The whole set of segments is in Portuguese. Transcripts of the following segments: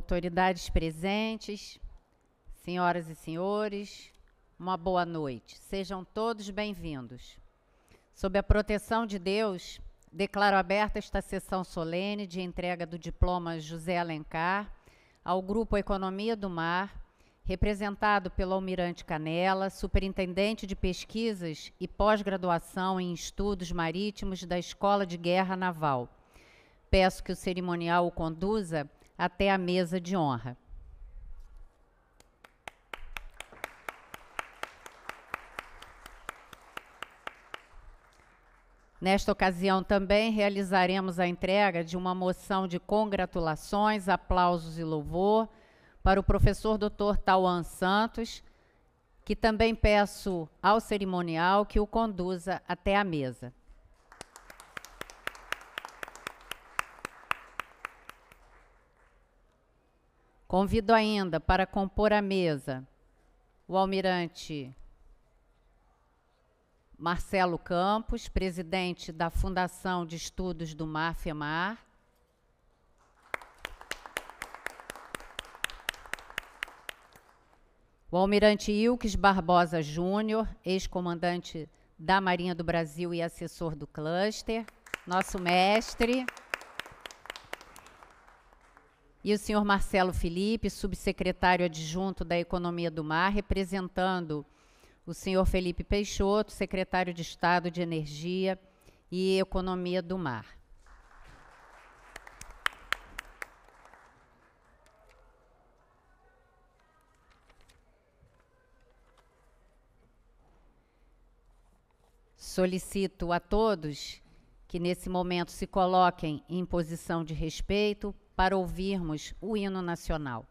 autoridades presentes, senhoras e senhores, uma boa noite. Sejam todos bem-vindos. Sob a proteção de Deus, declaro aberta esta sessão solene de entrega do diploma José Alencar ao Grupo Economia do Mar, representado pelo Almirante Canela, Superintendente de Pesquisas e Pós-Graduação em Estudos Marítimos da Escola de Guerra Naval. Peço que o cerimonial o conduza até a mesa de honra. Nesta ocasião também realizaremos a entrega de uma moção de congratulações, aplausos e louvor para o professor Dr. Tauan Santos, que também peço ao cerimonial que o conduza até a mesa. Convido ainda para compor a mesa o almirante Marcelo Campos, presidente da Fundação de Estudos do Mar FEMAR. O almirante Ilques Barbosa Júnior, ex-comandante da Marinha do Brasil e assessor do cluster, nosso mestre e o senhor Marcelo Felipe, subsecretário adjunto da Economia do Mar, representando o senhor Felipe Peixoto, secretário de Estado de Energia e Economia do Mar. Solicito a todos que nesse momento se coloquem em posição de respeito para ouvirmos o hino nacional.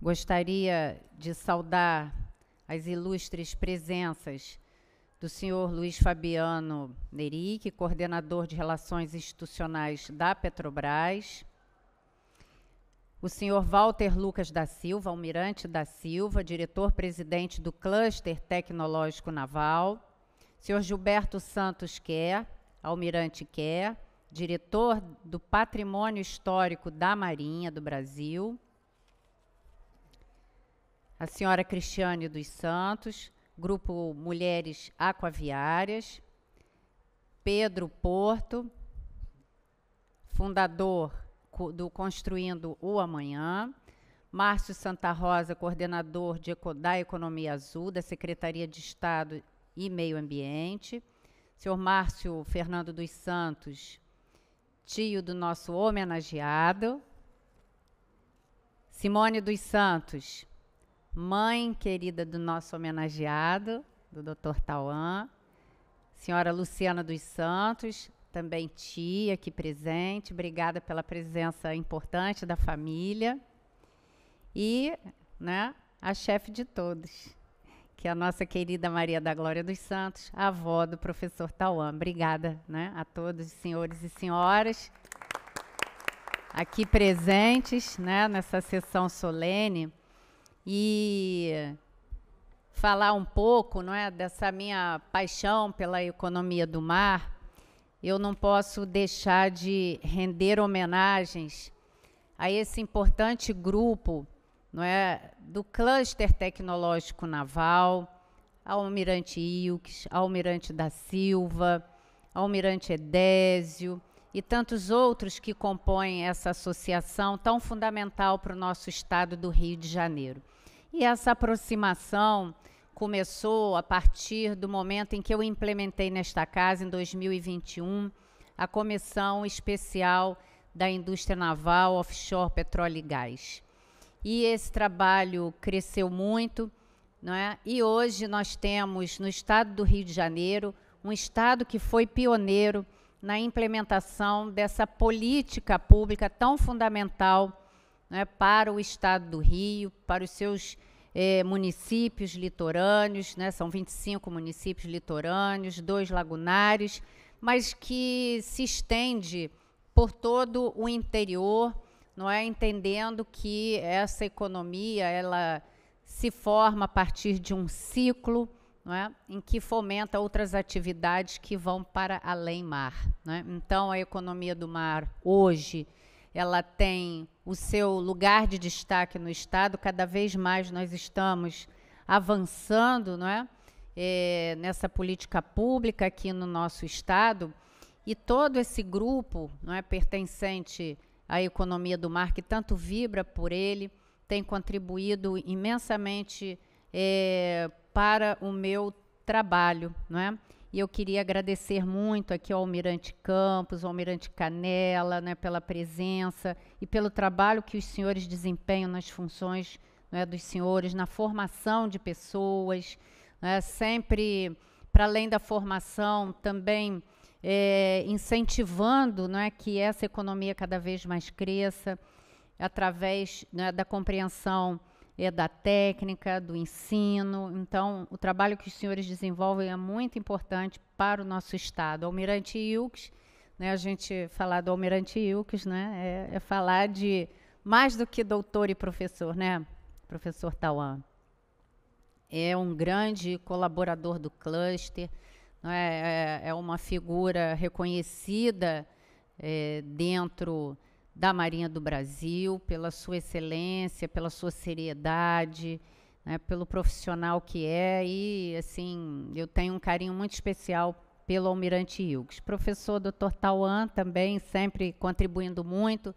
Gostaria de saudar as ilustres presenças do senhor Luiz Fabiano Neric, coordenador de Relações Institucionais da Petrobras, o senhor Walter Lucas da Silva, almirante da Silva, diretor-presidente do Cluster Tecnológico Naval, senhor Gilberto Santos Quer, almirante Quer, diretor do Patrimônio Histórico da Marinha do Brasil, a senhora Cristiane dos Santos, Grupo Mulheres Aquaviárias, Pedro Porto, fundador do Construindo o Amanhã, Márcio Santa Rosa, coordenador de da Economia Azul, da Secretaria de Estado e Meio Ambiente, senhor Márcio Fernando dos Santos, tio do nosso homenageado, Simone dos Santos, mãe querida do nosso homenageado, do Dr. Tauan, senhora Luciana dos Santos, também tia aqui presente, obrigada pela presença importante da família. E, né, a chefe de todos, que é a nossa querida Maria da Glória dos Santos, avó do professor Tauan. Obrigada, né, a todos, senhores e senhoras aqui presentes, né, nessa sessão solene e falar um pouco não é, dessa minha paixão pela economia do mar, eu não posso deixar de render homenagens a esse importante grupo não é, do cluster tecnológico naval, ao almirante Ilques, ao almirante da Silva, ao almirante Edésio e tantos outros que compõem essa associação tão fundamental para o nosso estado do Rio de Janeiro. E essa aproximação começou a partir do momento em que eu implementei nesta casa, em 2021, a Comissão Especial da Indústria Naval, Offshore, Petróleo e Gás. E esse trabalho cresceu muito, não é? e hoje nós temos no estado do Rio de Janeiro um estado que foi pioneiro na implementação dessa política pública tão fundamental né, para o estado do Rio, para os seus eh, municípios litorâneos, né, são 25 municípios litorâneos, dois lagunares, mas que se estende por todo o interior, não é entendendo que essa economia ela se forma a partir de um ciclo é? em que fomenta outras atividades que vão para além mar. É? Então, a economia do mar hoje ela tem o seu lugar de destaque no Estado. Cada vez mais nós estamos avançando não é? é nessa política pública aqui no nosso Estado. E todo esse grupo não é pertencente à economia do mar, que tanto vibra por ele, tem contribuído imensamente é, para o meu trabalho. Não é? E eu queria agradecer muito aqui ao Almirante Campos, ao Almirante Canela, né, pela presença e pelo trabalho que os senhores desempenham nas funções né, dos senhores, na formação de pessoas, né, sempre para além da formação, também é, incentivando né, que essa economia cada vez mais cresça através né, da compreensão é da técnica, do ensino. Então, o trabalho que os senhores desenvolvem é muito importante para o nosso Estado. Almirante Ilks, né, a gente falar do Almirante Ilks né, é, é falar de mais do que doutor e professor, né, professor Tauan? É um grande colaborador do cluster, é, é, é uma figura reconhecida é, dentro da Marinha do Brasil, pela sua excelência, pela sua seriedade, né, pelo profissional que é e assim eu tenho um carinho muito especial pelo Almirante Hughes. Professor Dr. Tauan também sempre contribuindo muito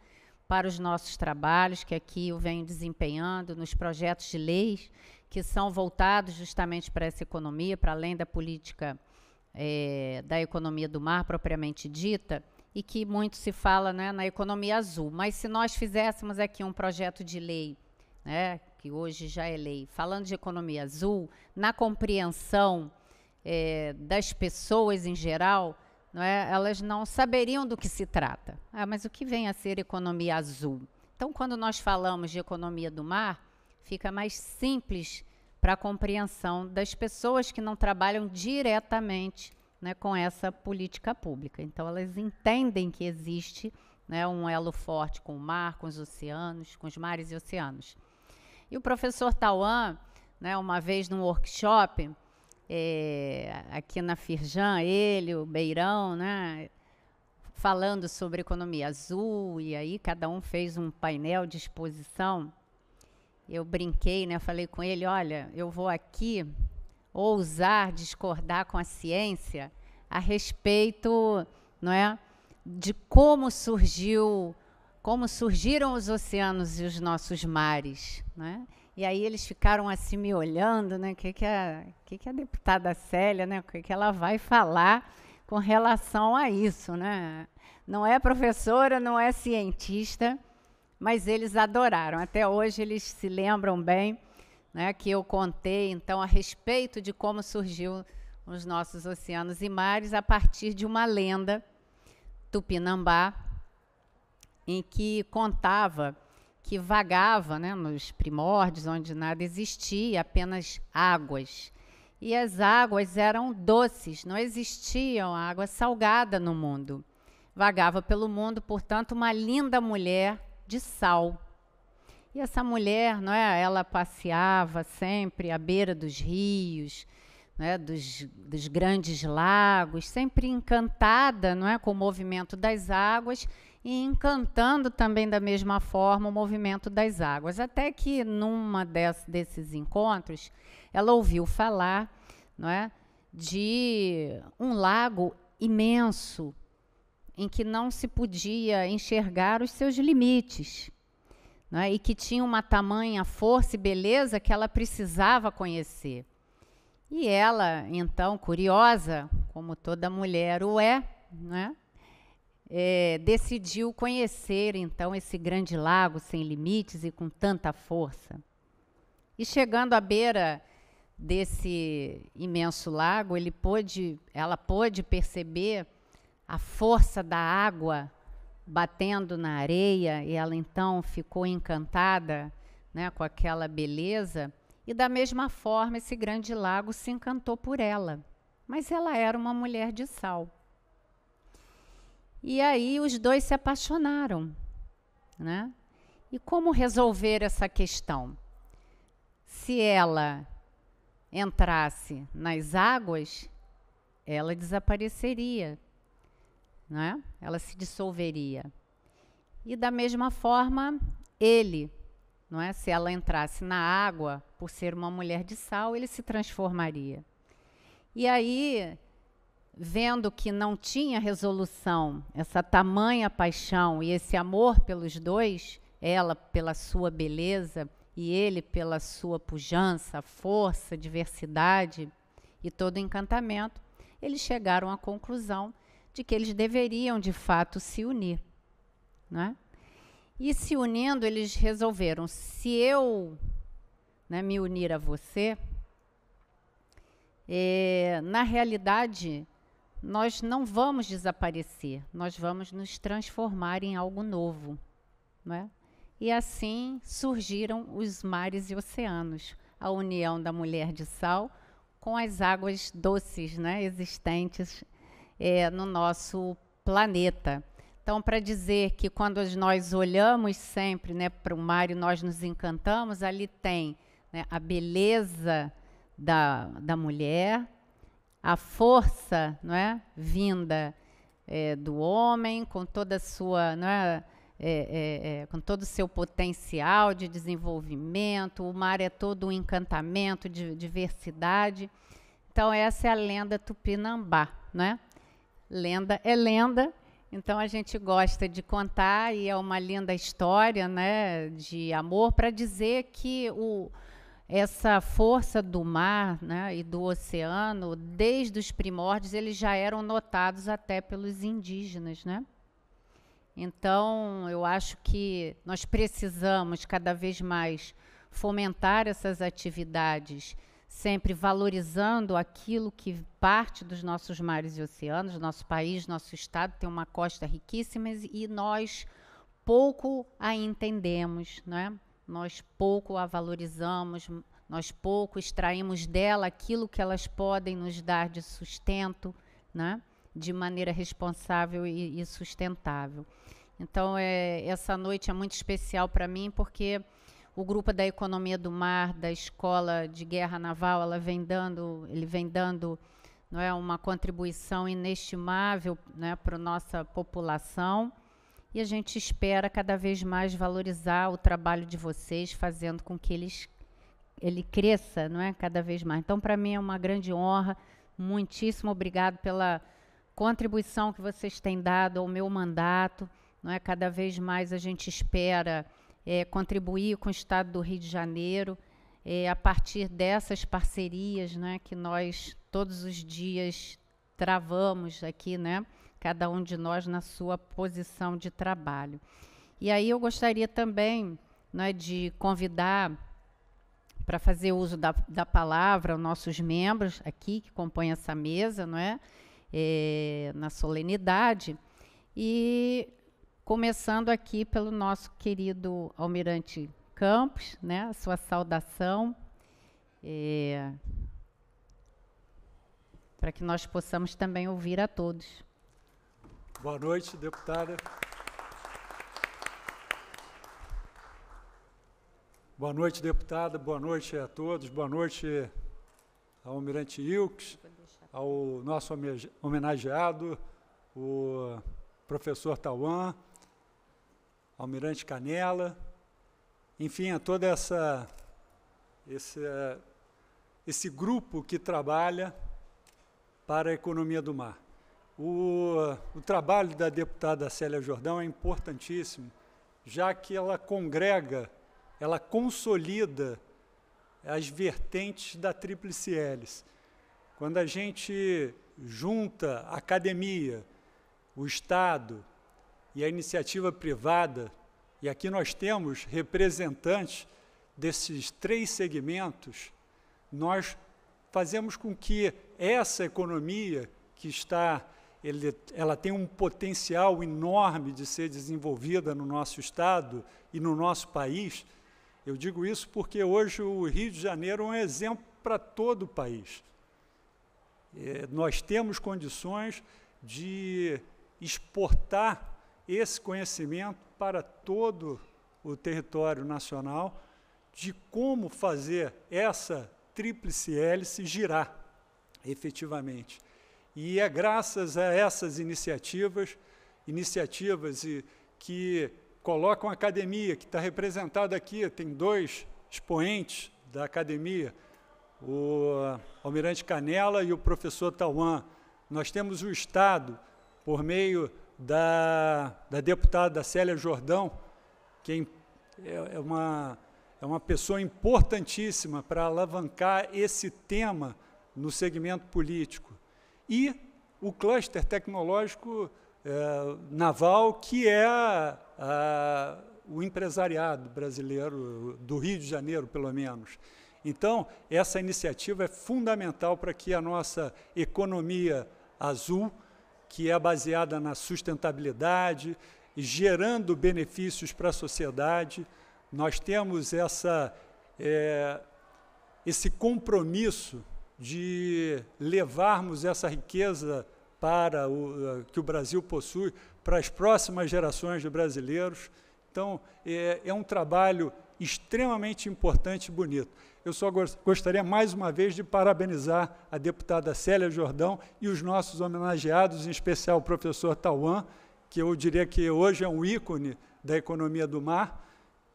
para os nossos trabalhos que aqui eu venho desempenhando nos projetos de leis que são voltados justamente para essa economia, para além da política é, da economia do mar propriamente dita e que muito se fala né, na economia azul. Mas se nós fizéssemos aqui um projeto de lei, né, que hoje já é lei, falando de economia azul, na compreensão é, das pessoas em geral, não é, elas não saberiam do que se trata. Ah, mas o que vem a ser economia azul? Então, quando nós falamos de economia do mar, fica mais simples para a compreensão das pessoas que não trabalham diretamente né, com essa política pública. Então, elas entendem que existe né, um elo forte com o mar, com os oceanos, com os mares e oceanos. E o professor Tauan, né, uma vez num workshop, é, aqui na Firjan, ele, o Beirão, né, falando sobre economia azul, e aí cada um fez um painel de exposição. Eu brinquei, né, falei com ele, olha, eu vou aqui ousar discordar com a ciência a respeito, não é, de como surgiu, como surgiram os oceanos e os nossos mares, né? E aí eles ficaram assim me olhando, né? O que que a, que que a deputada Célia, né? O que que ela vai falar com relação a isso, né? Não é professora, não é cientista, mas eles adoraram. Até hoje eles se lembram bem né, que eu contei então a respeito de como surgiu os nossos oceanos e mares a partir de uma lenda tupinambá em que contava que vagava né, nos primórdios onde nada existia, apenas águas. E as águas eram doces, não existia água salgada no mundo. Vagava pelo mundo, portanto, uma linda mulher de sal e essa mulher, não é? Ela passeava sempre à beira dos rios, é? dos, dos grandes lagos, sempre encantada, não é, com o movimento das águas e encantando também da mesma forma o movimento das águas. Até que numa des, desses encontros, ela ouviu falar, não é, de um lago imenso em que não se podia enxergar os seus limites né, e que tinha uma tamanha força e beleza que ela precisava conhecer. E ela, então, curiosa, como toda mulher o é, né, é, decidiu conhecer então esse grande lago sem limites e com tanta força. E chegando à beira desse imenso lago, ele pôde, ela pôde perceber a força da água batendo na areia e ela então ficou encantada né, com aquela beleza. E da mesma forma, esse grande lago se encantou por ela. Mas ela era uma mulher de sal. E aí os dois se apaixonaram. Né? E como resolver essa questão? Se ela entrasse nas águas, ela desapareceria, né? ela se dissolveria. E da mesma forma, ele, não é? se ela entrasse na água, por ser uma mulher de sal, ele se transformaria. E aí, vendo que não tinha resolução, essa tamanha paixão e esse amor pelos dois, ela pela sua beleza e ele pela sua pujança, força, diversidade e todo encantamento, eles chegaram à conclusão de que eles deveriam de fato se unir. Né? E se unindo, eles resolveram: se eu né, me unir a você, é, na realidade, nós não vamos desaparecer, nós vamos nos transformar em algo novo. Né? E assim surgiram os mares e oceanos, a união da mulher de sal com as águas doces né, existentes é, no nosso planeta. Então, para dizer que quando nós olhamos sempre né, para o mar e nós nos encantamos, ali tem né, a beleza da, da mulher, a força não é, vinda é, do homem com toda a sua. Não é, é, é, é, com todo o seu potencial de desenvolvimento, o mar é todo um encantamento de diversidade. Então, essa é a lenda tupinambá, é? lenda é lenda, então a gente gosta de contar e é uma linda história, né, de amor para dizer que o essa força do mar né, e do oceano, desde os primórdios, eles já eram notados até pelos indígenas. Né? Então, eu acho que nós precisamos cada vez mais fomentar essas atividades sempre valorizando aquilo que parte dos nossos mares e oceanos, nosso país, nosso estado tem uma costa riquíssima e nós pouco a entendemos, é? Nós pouco a valorizamos, nós pouco extraímos dela aquilo que elas podem nos dar de sustento, né? De maneira responsável e, e sustentável. Então, é, essa noite é muito especial para mim porque o grupo da economia do mar, da escola de guerra naval, ela vem dando, ele vem dando não é, uma contribuição inestimável né, para a nossa população. E a gente espera cada vez mais valorizar o trabalho de vocês, fazendo com que eles, ele cresça não é, cada vez mais. Então, para mim, é uma grande honra. Muitíssimo obrigado pela contribuição que vocês têm dado ao meu mandato. Não é? Cada vez mais a gente espera é, contribuir com o Estado do Rio de Janeiro, é, a partir dessas parcerias né, que nós todos os dias travamos aqui, né, cada um de nós na sua posição de trabalho. E aí eu gostaria também né, de convidar para fazer uso da, da palavra os nossos membros aqui que compõem essa mesa, não é? é na solenidade. E começando aqui pelo nosso querido Almirante Campos, né, a sua saudação, é, para que nós possamos também ouvir a todos. Boa noite, deputada. Boa noite, deputada. Boa noite a todos. Boa noite ao Almirante Ilks, ao nosso homenageado, o professor Tauan, Almirante Canela, enfim, a toda essa esse, eh, esse grupo que trabalha para a economia do mar. O, o trabalho da deputada Célia Jordão é importantíssimo, já que ela congrega, ela consolida as vertentes da tríplice hélice. Quando a gente junta a academia, o Estado, e a iniciativa privada, e aqui nós temos representantes desses três segmentos, nós fazemos com que essa economia que está ele, ela tem um potencial enorme de ser desenvolvida no nosso estado e no nosso país. Eu digo isso porque hoje o Rio de Janeiro é um exemplo para todo o país. É, nós temos condições de exportar esse conhecimento para todo o território nacional de como fazer essa tríplice hélice girar efetivamente. E é graças a essas iniciativas, iniciativas que colocam a academia, que está representada aqui, tem dois expoentes da academia, o Almirante Canela e o professor Tauan. Nós temos o Estado, por meio da, da deputada Célia Jordão, que é, é, é uma, é uma pessoa importantíssima para alavancar esse tema no segmento político. E o cluster tecnológico é, naval, que é a, a, o empresariado brasileiro, do Rio de Janeiro, pelo menos. Então, essa iniciativa é fundamental para que a nossa economia azul que é baseada na sustentabilidade, gerando benefícios para a sociedade. Nós temos essa, é, esse compromisso de levarmos essa riqueza para o, que o Brasil possui para as próximas gerações de brasileiros. Então, é, é um trabalho extremamente importante e bonito. Eu só gostaria mais uma vez de parabenizar a deputada Célia Jordão e os nossos homenageados, em especial o professor Tauan, que eu diria que hoje é um ícone da economia do mar,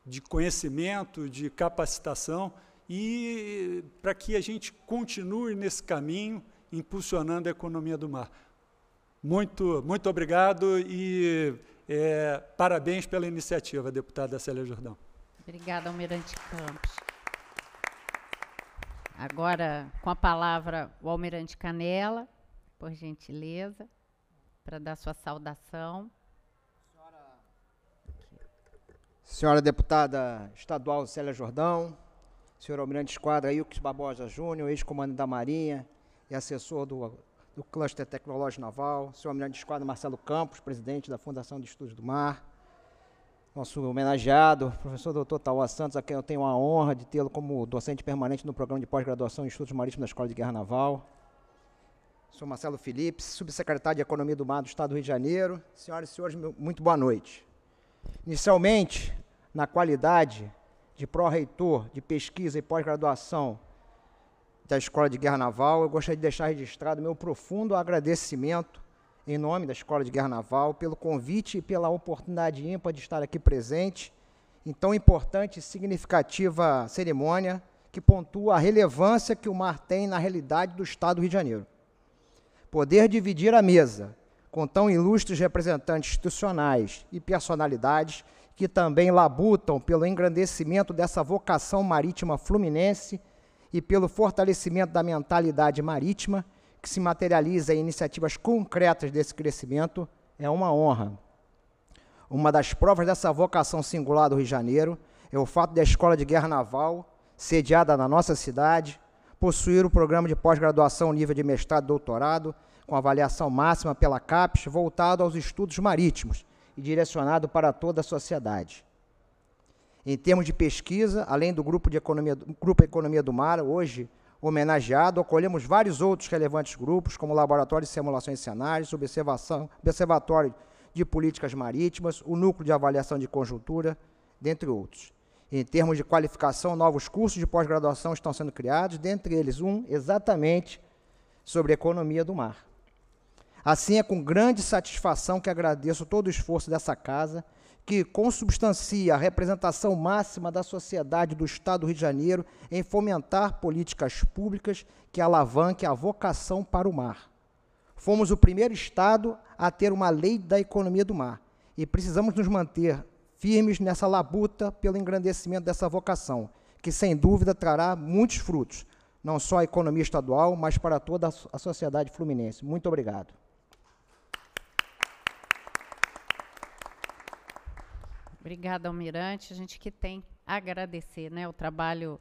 de conhecimento, de capacitação, e para que a gente continue nesse caminho, impulsionando a economia do mar. Muito, muito obrigado e é, parabéns pela iniciativa, deputada Célia Jordão. Obrigada, Almirante Campos. Agora, com a palavra, o Almirante Canela, por gentileza, para dar sua saudação. Senhora, Senhora deputada estadual Célia Jordão, senhor Almirante Esquadra Ilkes Barbosa Júnior, ex-comandante da Marinha e assessor do, do Cluster Tecnológico Naval, senhor Almirante Esquadra Marcelo Campos, presidente da Fundação de Estudos do Mar, nosso homenageado, professor doutor Tauá Santos, a quem eu tenho a honra de tê-lo como docente permanente no programa de pós-graduação em Estudos Marítimos da Escola de Guerra Naval. Sou Marcelo Felipe, subsecretário de Economia do Mar do Estado do Rio de Janeiro. Senhoras e senhores, muito boa noite. Inicialmente, na qualidade de pró-reitor de pesquisa e pós-graduação da Escola de Guerra Naval, eu gostaria de deixar registrado meu profundo agradecimento em nome da Escola de Guerra Naval, pelo convite e pela oportunidade ímpar de estar aqui presente em tão importante e significativa cerimônia que pontua a relevância que o mar tem na realidade do Estado do Rio de Janeiro. Poder dividir a mesa com tão ilustres representantes institucionais e personalidades que também labutam pelo engrandecimento dessa vocação marítima fluminense e pelo fortalecimento da mentalidade marítima que se materializa em iniciativas concretas desse crescimento é uma honra. Uma das provas dessa vocação singular do Rio de Janeiro é o fato da Escola de Guerra Naval, sediada na nossa cidade, possuir o programa de pós-graduação nível de mestrado e doutorado, com avaliação máxima pela CAPES, voltado aos estudos marítimos e direcionado para toda a sociedade. Em termos de pesquisa, além do Grupo, de Economia, Grupo Economia do Mar, hoje homenageado, acolhemos vários outros relevantes grupos, como o Laboratório de Simulações Cenários, Observação, Observatório de Políticas Marítimas, o Núcleo de Avaliação de Conjuntura, dentre outros. Em termos de qualificação, novos cursos de pós-graduação estão sendo criados, dentre eles um exatamente sobre economia do mar. Assim, é com grande satisfação que agradeço todo o esforço dessa casa que consubstancia a representação máxima da sociedade do Estado do Rio de Janeiro em fomentar políticas públicas que alavanquem a vocação para o mar. Fomos o primeiro Estado a ter uma lei da economia do mar e precisamos nos manter firmes nessa labuta pelo engrandecimento dessa vocação, que sem dúvida trará muitos frutos, não só à economia estadual, mas para toda a sociedade fluminense. Muito obrigado. Obrigada, Almirante. A gente que tem agradecer né, o trabalho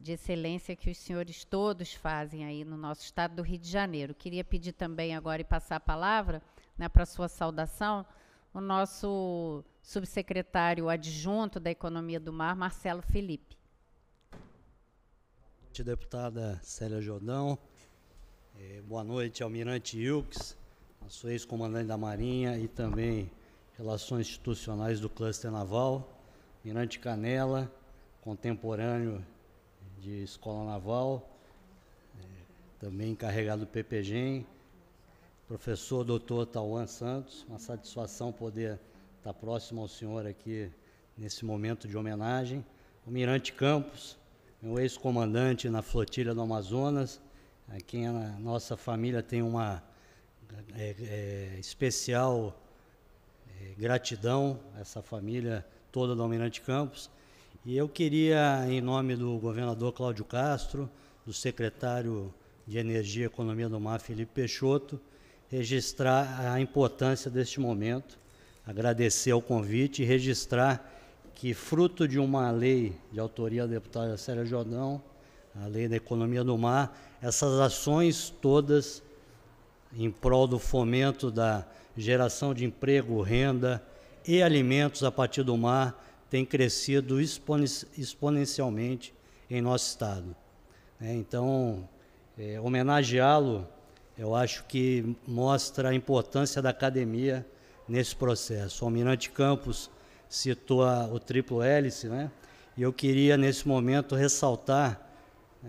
de excelência que os senhores todos fazem aí no nosso estado do Rio de Janeiro. Queria pedir também agora e passar a palavra né, para sua saudação o nosso subsecretário adjunto da Economia do Mar, Marcelo Felipe. Boa noite, deputada Célia Jordão. Eh, boa noite, almirante Wilkes, nosso ex-comandante da Marinha e também Relações Institucionais do Cluster Naval, Mirante Canela, contemporâneo de Escola Naval, é, também encarregado do PPGEM, professor doutor Tauan Santos, uma satisfação poder estar próximo ao senhor aqui nesse momento de homenagem. O Mirante Campos, meu ex-comandante na flotilha do Amazonas, a quem a nossa família tem uma é, é, especial é, gratidão a essa família toda do Almirante Campos. E eu queria, em nome do governador Cláudio Castro, do secretário de Energia e Economia do Mar, Felipe Peixoto, registrar a importância deste momento, agradecer o convite e registrar que, fruto de uma lei de autoria da deputada Célia Jordão, a lei da economia do mar, essas ações todas em prol do fomento da, geração de emprego, renda e alimentos a partir do mar tem crescido exponencialmente em nosso estado. Né? então, é, homenageá-lo, eu acho que mostra a importância da academia nesse processo. O Almirante Campos citou a, o triplo hélice, né? E eu queria nesse momento ressaltar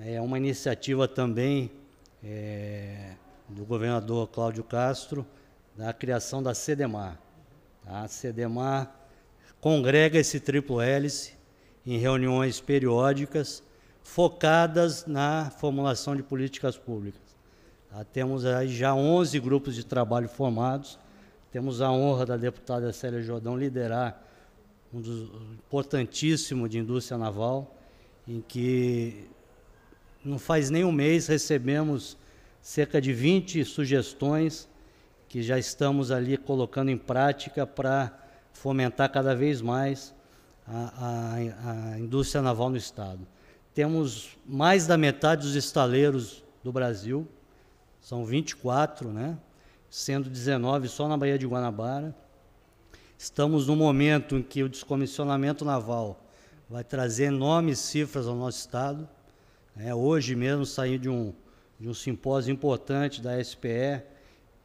é, uma iniciativa também é, do governador Cláudio Castro, da criação da CDMAR. A tá? CDMAR congrega esse triplo hélice em reuniões periódicas focadas na formulação de políticas públicas. Tá? Temos aí já 11 grupos de trabalho formados. Temos a honra da deputada Célia Jordão liderar um dos importantíssimo de indústria naval, em que não faz nem um mês recebemos cerca de 20 sugestões que já estamos ali colocando em prática para fomentar cada vez mais a, a, a, indústria naval no Estado. Temos mais da metade dos estaleiros do Brasil, são 24, né? sendo 19 só na Baía de Guanabara. Estamos num momento em que o descomissionamento naval vai trazer enormes cifras ao nosso Estado. É, hoje mesmo saí de um, de um simpósio importante da SPE,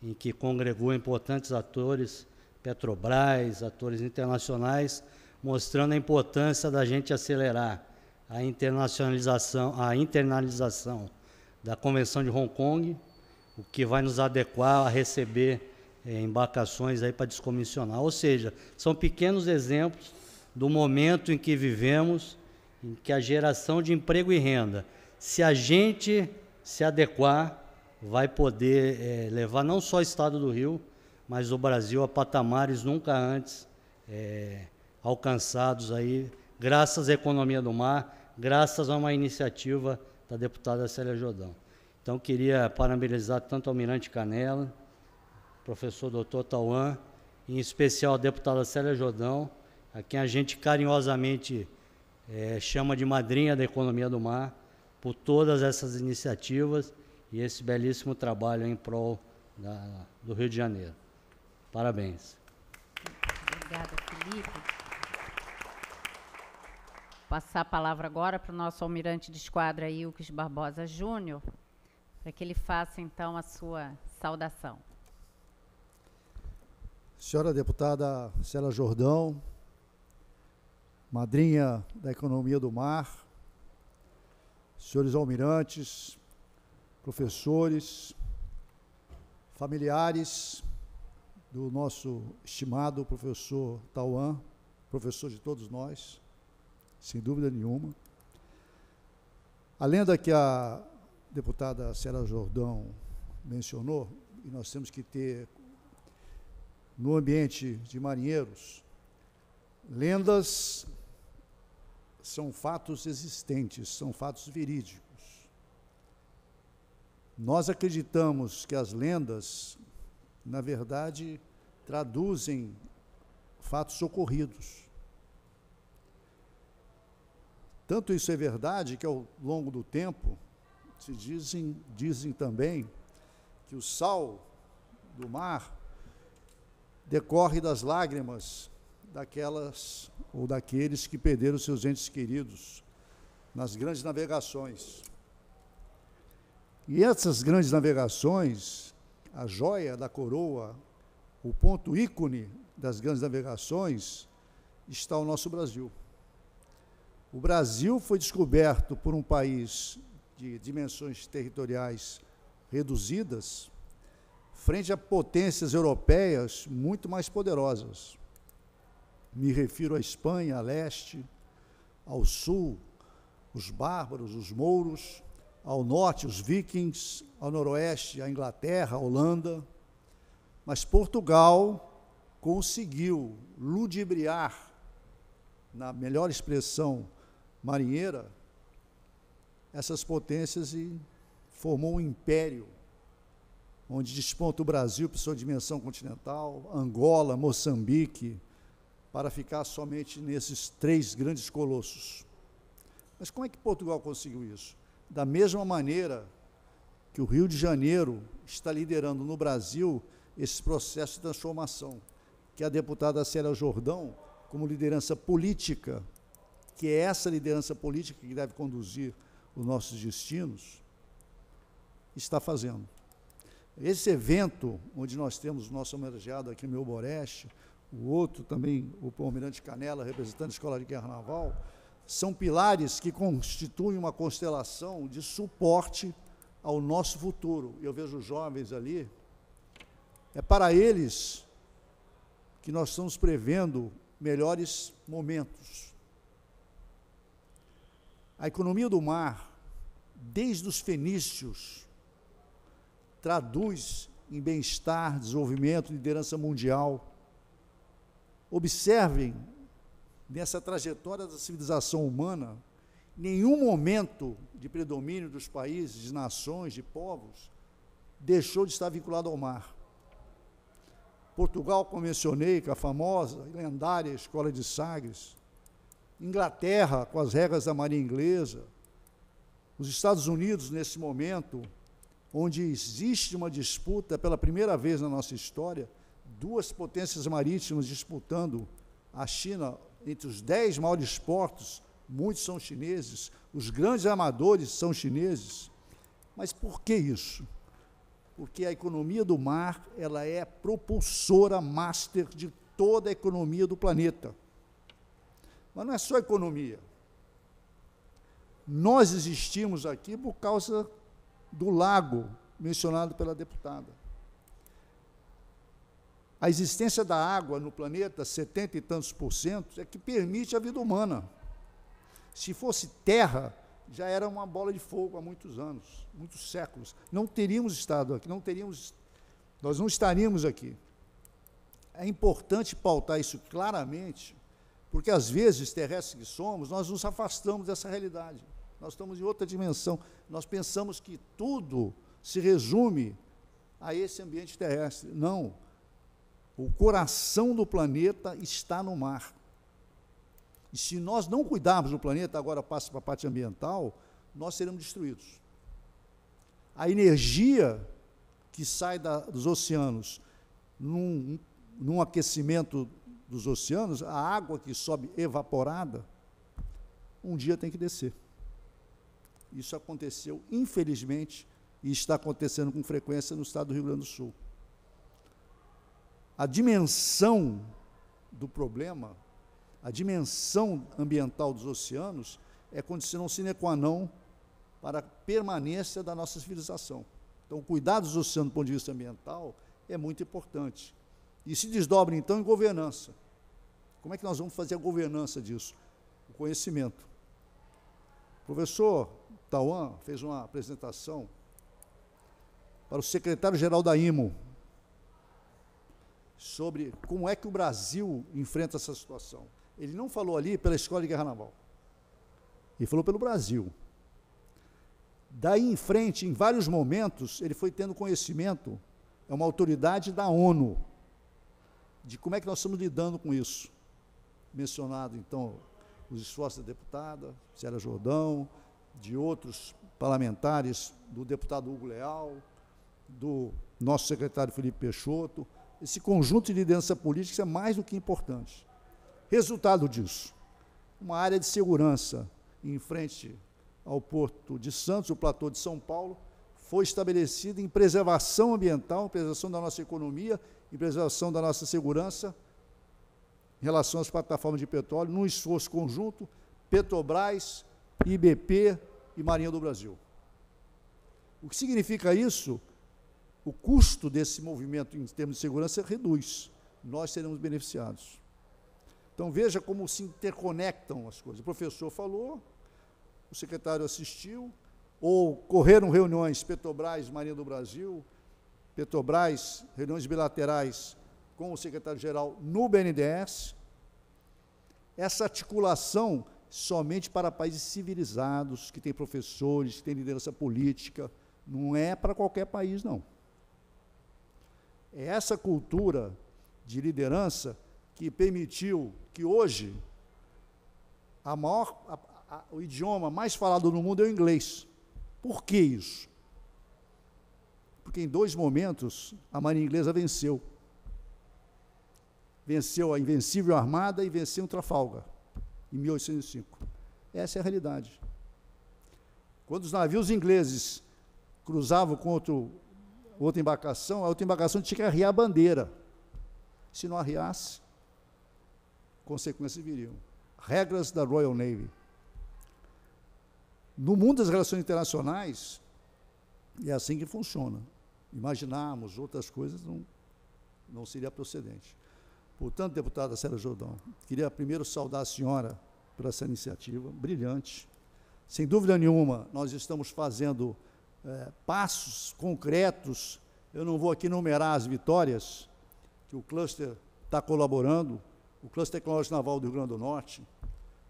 em que congregou importantes atores, Petrobras, atores internacionais, mostrando a importância da gente acelerar a internacionalização, a internalização da Convenção de Hong Kong, o que vai nos adequar a receber eh, embarcações aí para descomissionar. Ou seja, são pequenos exemplos do momento em que vivemos, em que a geração de emprego e renda, se a gente se adequar, vai poder é, levar não só o estado do Rio, mas o Brasil a patamares nunca antes é, alcançados aí, graças à economia do mar, graças a uma iniciativa da deputada Célia Jordão. Então, queria parabenizar tanto o Almirante Canela, professor doutor Tauan, em especial a deputada Célia Jordão, a quem a gente carinhosamente é, chama de madrinha da economia do mar, por todas essas iniciativas e esse belíssimo trabalho em prol da, do Rio de Janeiro. Parabéns. Obrigada, Felipe. Passar a palavra agora para o nosso almirante de esquadra Ilques Barbosa Júnior, para que ele faça então a sua saudação. Senhora deputada Célia Jordão, madrinha da economia do mar, senhores almirantes, professores, familiares do nosso estimado professor Tauan, professor de todos nós, sem dúvida nenhuma. A lenda que a deputada Sera Jordão mencionou, e nós temos que ter no ambiente de marinheiros, lendas são fatos existentes, são fatos verídicos. Nós acreditamos que as lendas, na verdade, traduzem fatos ocorridos. Tanto isso é verdade que, ao longo do tempo, se dizem, dizem também que o sal do mar decorre das lágrimas daquelas ou daqueles que perderam seus entes queridos nas grandes navegações. E essas grandes navegações, a joia da coroa, o ponto ícone das grandes navegações, está o nosso Brasil. O Brasil foi descoberto por um país de dimensões territoriais reduzidas, frente a potências europeias muito mais poderosas. Me refiro à Espanha, a leste, ao sul, os bárbaros, os mouros, ao norte, os vikings, ao noroeste, a Inglaterra, a Holanda. Mas Portugal conseguiu ludibriar, na melhor expressão marinheira, essas potências e formou um império onde desponta o Brasil para sua dimensão continental, Angola, Moçambique, para ficar somente nesses três grandes colossos. Mas como é que Portugal conseguiu isso? Da mesma maneira que o Rio de Janeiro está liderando no Brasil esse processo de transformação, que é a deputada Célia Jordão, como liderança política, que é essa liderança política que deve conduzir os nossos destinos, está fazendo. Esse evento, onde nós temos o nosso homenageado aqui, meu Boreste, o outro também, o Palmeirante Canela, representante da Escola de Guerra Naval, são pilares que constituem uma constelação de suporte ao nosso futuro. Eu vejo jovens ali, é para eles que nós estamos prevendo melhores momentos. A economia do mar, desde os fenícios, traduz em bem-estar, desenvolvimento, liderança mundial. Observem nessa trajetória da civilização humana, nenhum momento de predomínio dos países, de nações, de povos, deixou de estar vinculado ao mar. Portugal, como mencionei, com é a famosa e lendária Escola de Sagres. Inglaterra, com as regras da Marinha Inglesa. Os Estados Unidos, nesse momento, onde existe uma disputa pela primeira vez na nossa história, duas potências marítimas disputando a China entre os dez maiores portos, muitos são chineses, os grandes armadores são chineses. Mas por que isso? Porque a economia do mar ela é propulsora master de toda a economia do planeta. Mas não é só economia. Nós existimos aqui por causa do lago mencionado pela deputada a existência da água no planeta, 70 e tantos por cento, é que permite a vida humana. Se fosse terra, já era uma bola de fogo há muitos anos, muitos séculos. Não teríamos estado aqui, não teríamos, nós não estaríamos aqui. É importante pautar isso claramente, porque às vezes, terrestres que somos, nós nos afastamos dessa realidade. Nós estamos em outra dimensão. Nós pensamos que tudo se resume a esse ambiente terrestre. Não. O coração do planeta está no mar. E se nós não cuidarmos do planeta, agora passa para a parte ambiental, nós seremos destruídos. A energia que sai da, dos oceanos num, num aquecimento dos oceanos, a água que sobe evaporada, um dia tem que descer. Isso aconteceu, infelizmente, e está acontecendo com frequência no estado do Rio Grande do Sul a dimensão do problema, a dimensão ambiental dos oceanos, é condição sine qua non para a permanência da nossa civilização. Então, o cuidado dos oceanos do ponto de vista ambiental é muito importante. E se desdobra, então, em governança. Como é que nós vamos fazer a governança disso? O conhecimento. O professor Tauan fez uma apresentação para o secretário-geral da IMO, sobre como é que o Brasil enfrenta essa situação. Ele não falou ali pela escola de guerra naval. Ele falou pelo Brasil. Daí em frente, em vários momentos, ele foi tendo conhecimento, é uma autoridade da ONU, de como é que nós estamos lidando com isso. Mencionado, então, os esforços da deputada Célia Jordão, de outros parlamentares, do deputado Hugo Leal, do nosso secretário Felipe Peixoto, esse conjunto de liderança política, isso é mais do que importante. Resultado disso, uma área de segurança em frente ao Porto de Santos, o platô de São Paulo, foi estabelecida em preservação ambiental, em preservação da nossa economia, em preservação da nossa segurança, em relação às plataformas de petróleo, num esforço conjunto, Petrobras, IBP e Marinha do Brasil. O que significa isso o custo desse movimento em termos de segurança reduz. Nós seremos beneficiados. Então veja como se interconectam as coisas. O professor falou, o secretário assistiu, ou correram reuniões Petrobras, Marinha do Brasil, Petrobras, reuniões bilaterais com o secretário-geral no BNDES. Essa articulação somente para países civilizados, que têm professores, que têm liderança política, não é para qualquer país, não. É essa cultura de liderança que permitiu que hoje a maior, a, a, o idioma mais falado no mundo é o inglês. Por que isso? Porque em dois momentos a Marinha Inglesa venceu. Venceu a Invencível Armada e venceu o Trafalgar, em 1805. Essa é a realidade. Quando os navios ingleses cruzavam contra o outra embarcação, a outra embarcação tinha que arriar a bandeira. Se não arriasse, consequências viriam. Regras da Royal Navy. No mundo das relações internacionais, é assim que funciona. Imaginarmos outras coisas não, não seria procedente. Portanto, deputada Sérgio Jordão, queria primeiro saudar a senhora por essa iniciativa brilhante. Sem dúvida nenhuma, nós estamos fazendo é, passos concretos. Eu não vou aqui numerar as vitórias que o cluster está colaborando, o cluster tecnológico naval do Rio Grande do Norte,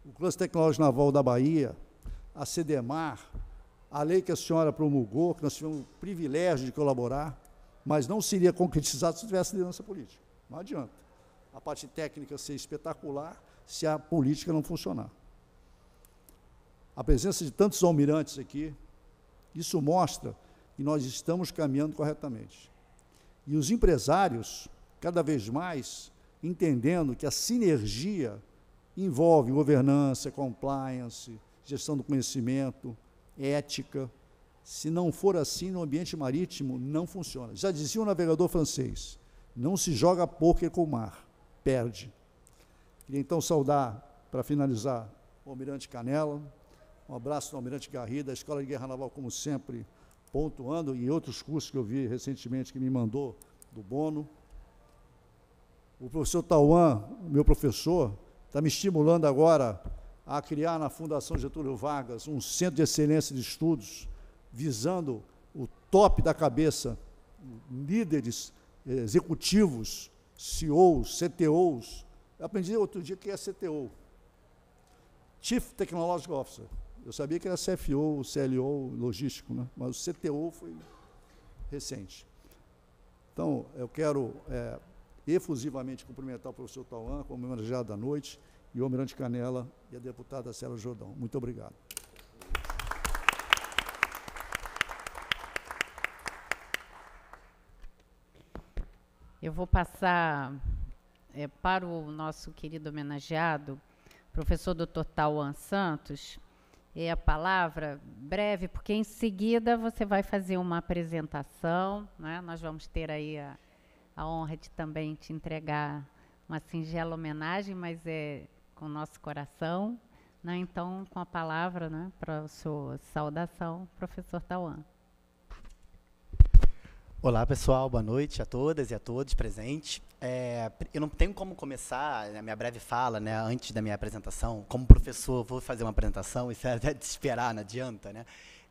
o cluster tecnológico naval da Bahia, a CDMAR, a lei que a senhora promulgou, que nós tivemos o privilégio de colaborar, mas não seria concretizado se tivesse liderança política. Não adianta. A parte técnica ser espetacular se a política não funcionar. A presença de tantos almirantes aqui, isso mostra que nós estamos caminhando corretamente. E os empresários, cada vez mais, entendendo que a sinergia envolve governança, compliance, gestão do conhecimento, ética. Se não for assim no ambiente marítimo, não funciona. Já dizia um navegador francês: não se joga pôquer com o mar, perde. Queria então saudar, para finalizar, o Almirante Canela, um abraço do Almirante Garrida, a Escola de Guerra Naval, como sempre, pontuando, e outros cursos que eu vi recentemente que me mandou do Bono. O professor Tauan, meu professor, está me estimulando agora a criar na Fundação Getúlio Vargas um centro de excelência de estudos visando o top da cabeça, líderes eh, executivos, CEOs, CTOs. Eu aprendi outro dia que é CTO, Chief Technological Officer. Eu sabia que era CFO, CLO, logístico, né? mas o CTO foi recente. Então, eu quero é, efusivamente cumprimentar o professor Tauan, como homenageado da noite, e o Almirante Canela e a deputada Célia Jordão. Muito obrigado. Eu vou passar é, para o nosso querido homenageado, professor Dr. Tauan Santos, é a palavra breve, porque em seguida você vai fazer uma apresentação. Né? Nós vamos ter aí a, a honra de também te entregar uma singela homenagem, mas é com o nosso coração. Né? Então, com a palavra né, para a sua saudação, professor Tauan. Olá, pessoal, boa noite a todas e a todos presentes. É, eu não tenho como começar a né, minha breve fala, né, antes da minha apresentação. Como professor, vou fazer uma apresentação, isso é até de esperar, não adianta, né?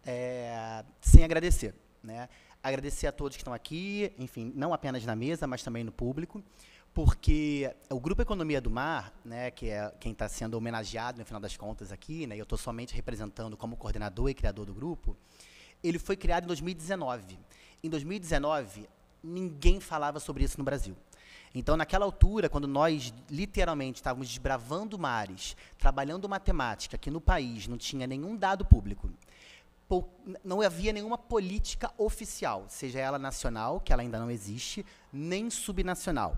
É, sem agradecer, né? Agradecer a todos que estão aqui, enfim, não apenas na mesa, mas também no público, porque o Grupo Economia do Mar, né, que é quem está sendo homenageado no final das contas aqui, né, eu estou somente representando como coordenador e criador do grupo, ele foi criado em 2019. Em 2019, ninguém falava sobre isso no Brasil. Então, naquela altura, quando nós literalmente estávamos desbravando mares, trabalhando matemática, que no país não tinha nenhum dado público, não havia nenhuma política oficial, seja ela nacional, que ela ainda não existe, nem subnacional,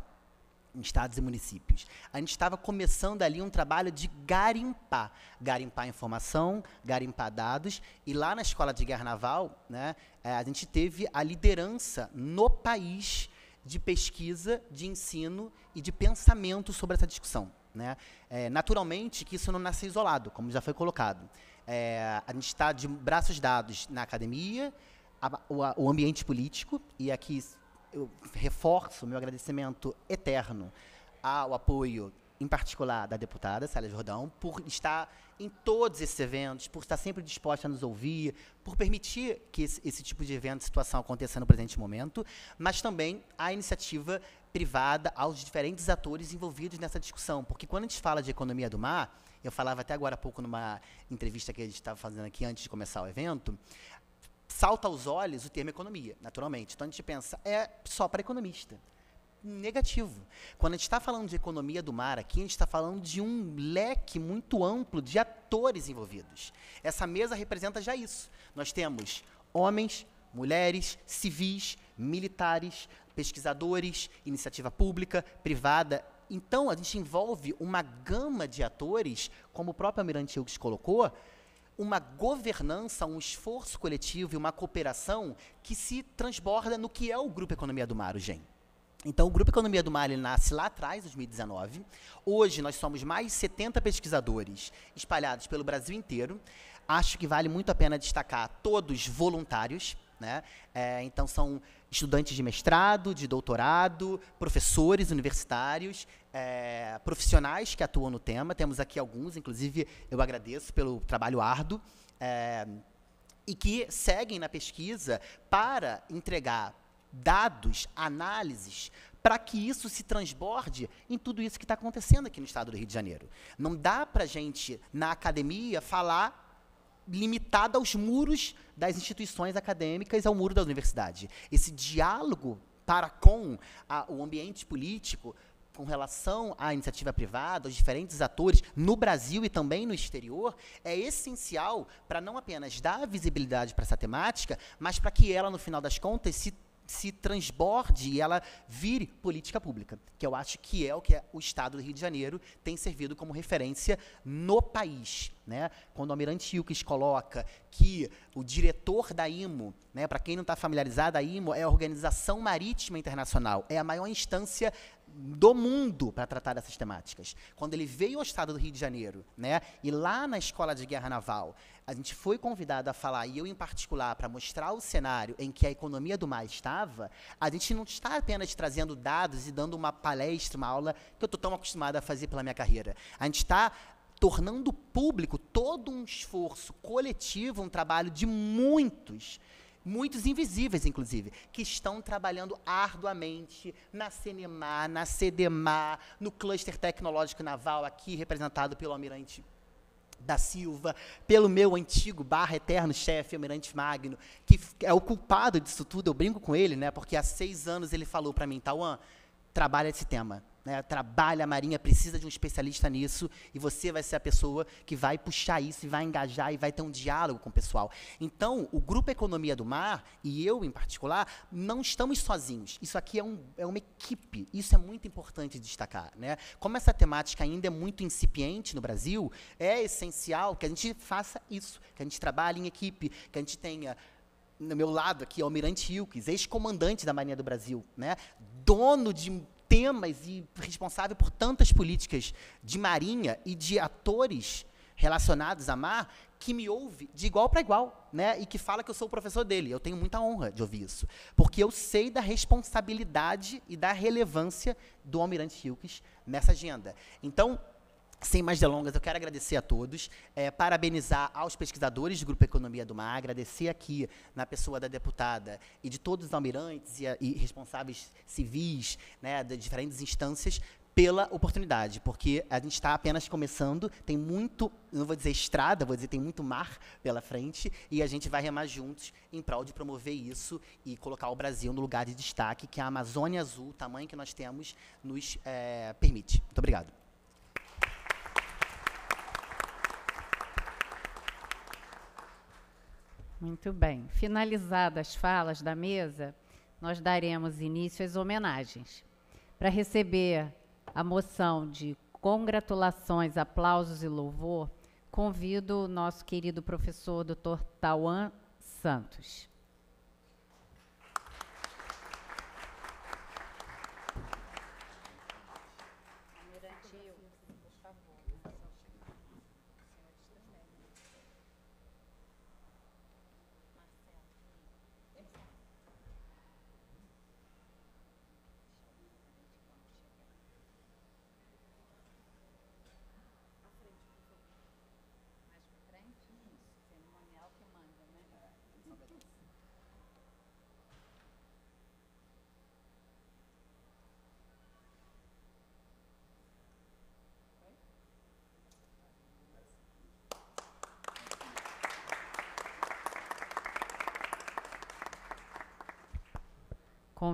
em estados e municípios. A gente estava começando ali um trabalho de garimpar, garimpar informação, garimpar dados, e lá na escola de guerra naval, né, eh, a gente teve a liderança no país de pesquisa, de ensino e de pensamento sobre essa discussão. Né? É, naturalmente que isso não nasce isolado, como já foi colocado. É, a gente está de braços dados na academia, a, o, a, o ambiente político, e aqui eu reforço meu agradecimento eterno ao apoio, em particular, da deputada Célia Jordão, por estar em todos esses eventos, por estar sempre disposta a nos ouvir, por permitir que esse, esse tipo de evento, situação aconteça no presente momento, mas também a iniciativa privada aos diferentes atores envolvidos nessa discussão. Porque quando a gente fala de economia do mar, eu falava até agora há pouco numa entrevista que a gente estava fazendo aqui antes de começar o evento, salta aos olhos o termo economia, naturalmente. Então a gente pensa, é só para economista negativo. Quando a gente está falando de economia do mar aqui, a gente está falando de um leque muito amplo de atores envolvidos. Essa mesa representa já isso. Nós temos homens, mulheres, civis, militares, pesquisadores, iniciativa pública, privada. Então, a gente envolve uma gama de atores, como o próprio Almirante Hughes colocou, uma governança, um esforço coletivo e uma cooperação que se transborda no que é o Grupo Economia do Mar, gente. Então, o Grupo Economia do Mar nasce lá atrás, em 2019. Hoje, nós somos mais 70 pesquisadores espalhados pelo Brasil inteiro. Acho que vale muito a pena destacar todos voluntários. Né? É, então, são estudantes de mestrado, de doutorado, professores universitários, é, profissionais que atuam no tema. Temos aqui alguns, inclusive, eu agradeço pelo trabalho árduo. É, e que seguem na pesquisa para entregar dados, análises, para que isso se transborde em tudo isso que está acontecendo aqui no estado do Rio de Janeiro. Não dá para a gente, na academia, falar limitado aos muros das instituições acadêmicas, ao muro da universidade. Esse diálogo para com a, o ambiente político, com relação à iniciativa privada, aos diferentes atores no Brasil e também no exterior, é essencial para não apenas dar visibilidade para essa temática, mas para que ela, no final das contas, se se transborde e ela vire política pública, que eu acho que é o que é o Estado do Rio de Janeiro tem servido como referência no país. Né? Quando o Almirante Wilkes coloca que o diretor da IMO, né, para quem não está familiarizado, a IMO é a Organização Marítima Internacional, é a maior instância do mundo para tratar dessas temáticas. Quando ele veio ao estado do Rio de Janeiro, né, e lá na Escola de Guerra Naval, a gente foi convidado a falar, e eu em particular, para mostrar o cenário em que a economia do mar estava, a gente não está apenas trazendo dados e dando uma palestra, uma aula que eu estou tão acostumado a fazer pela minha carreira. A gente está tornando público todo um esforço coletivo, um trabalho de muitos muitos invisíveis, inclusive, que estão trabalhando arduamente na CNEMAR, na CDEMAR, no Cluster Tecnológico Naval, aqui representado pelo almirante da Silva, pelo meu antigo barra eterno chefe, Almirante Magno, que é o culpado disso tudo, eu brinco com ele, né, porque há seis anos ele falou para mim, Tauan, trabalha esse tema né, trabalha a Marinha, precisa de um especialista nisso, e você vai ser a pessoa que vai puxar isso, e vai engajar, e vai ter um diálogo com o pessoal. Então, o Grupo Economia do Mar, e eu em particular, não estamos sozinhos. Isso aqui é, um, é uma equipe, isso é muito importante destacar. Né? Como essa temática ainda é muito incipiente no Brasil, é essencial que a gente faça isso, que a gente trabalhe em equipe, que a gente tenha no meu lado aqui, Almirante Hilques, ex-comandante da Marinha do Brasil, né? dono de temas e responsável por tantas políticas de marinha e de atores relacionados à mar que me ouve de igual para igual, né? E que fala que eu sou o professor dele. Eu tenho muita honra de ouvir isso, porque eu sei da responsabilidade e da relevância do Almirante Hilkes nessa agenda. Então, sem mais delongas, eu quero agradecer a todos, é, parabenizar aos pesquisadores do Grupo Economia do Mar, agradecer aqui na pessoa da deputada e de todos os almirantes e, e responsáveis civis né, de diferentes instâncias pela oportunidade, porque a gente está apenas começando, tem muito, não vou dizer estrada, vou dizer tem muito mar pela frente, e a gente vai remar juntos em prol de promover isso e colocar o Brasil no lugar de destaque que a Amazônia Azul, tamanho que nós temos, nos é, permite. Muito obrigado. Muito bem. Finalizadas as falas da mesa, nós daremos início às homenagens. Para receber a moção de congratulações, aplausos e louvor, convido o nosso querido professor Dr. Tauan Santos.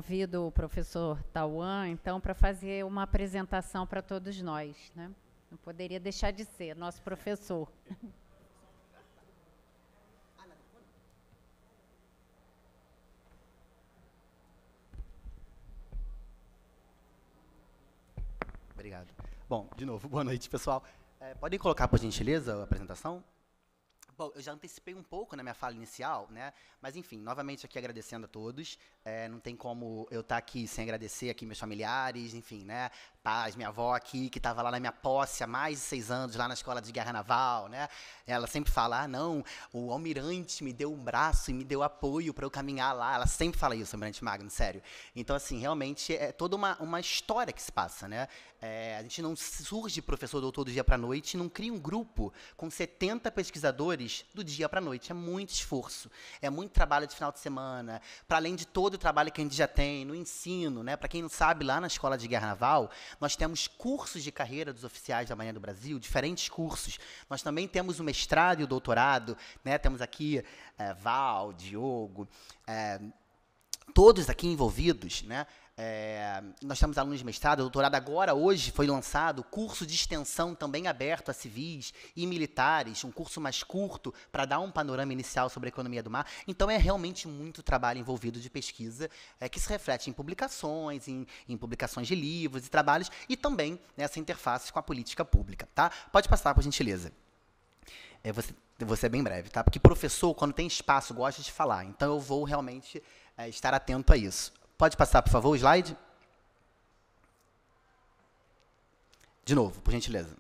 convido o professor Tauan, então, para fazer uma apresentação para todos nós. Né? Não poderia deixar de ser nosso professor. Obrigado. Bom, de novo, boa noite, pessoal. É, podem colocar, por gentileza, a apresentação? Bom, eu já antecipei um pouco na né, minha fala inicial, né? Mas enfim, novamente aqui agradecendo a todos. É, não tem como eu estar tá aqui sem agradecer aqui meus familiares, enfim, né? paz, minha avó aqui, que estava lá na minha posse há mais de seis anos, lá na escola de guerra naval, né? Ela sempre fala, ah, não, o almirante me deu um braço e me deu apoio para eu caminhar lá. Ela sempre fala isso, almirante Magno, sério. Então, assim, realmente é toda uma, uma história que se passa, né? É, a gente não surge professor doutor do dia para a noite, não cria um grupo com 70 pesquisadores do dia para a noite. É muito esforço, é muito trabalho de final de semana, para além de todo o trabalho que a gente já tem no ensino, né? Para quem não sabe, lá na escola de guerra naval, nós temos cursos de carreira dos oficiais da Marinha do Brasil, diferentes cursos. Nós também temos o mestrado e o doutorado, né? Temos aqui é, Val, Diogo, é, todos aqui envolvidos, né? É, nós temos alunos de mestrado, doutorado agora, hoje foi lançado curso de extensão também aberto a civis e militares, um curso mais curto para dar um panorama inicial sobre a economia do mar. Então é realmente muito trabalho envolvido de pesquisa é, que se reflete em publicações, em, em, publicações de livros e trabalhos e também nessa interface com a política pública. Tá? Pode passar, por gentileza. É, você, você é bem breve, tá? Porque professor, quando tem espaço, gosta de falar. Então eu vou realmente é, estar atento a isso. Pode passar, por favor, o slide? De novo, por gentileza.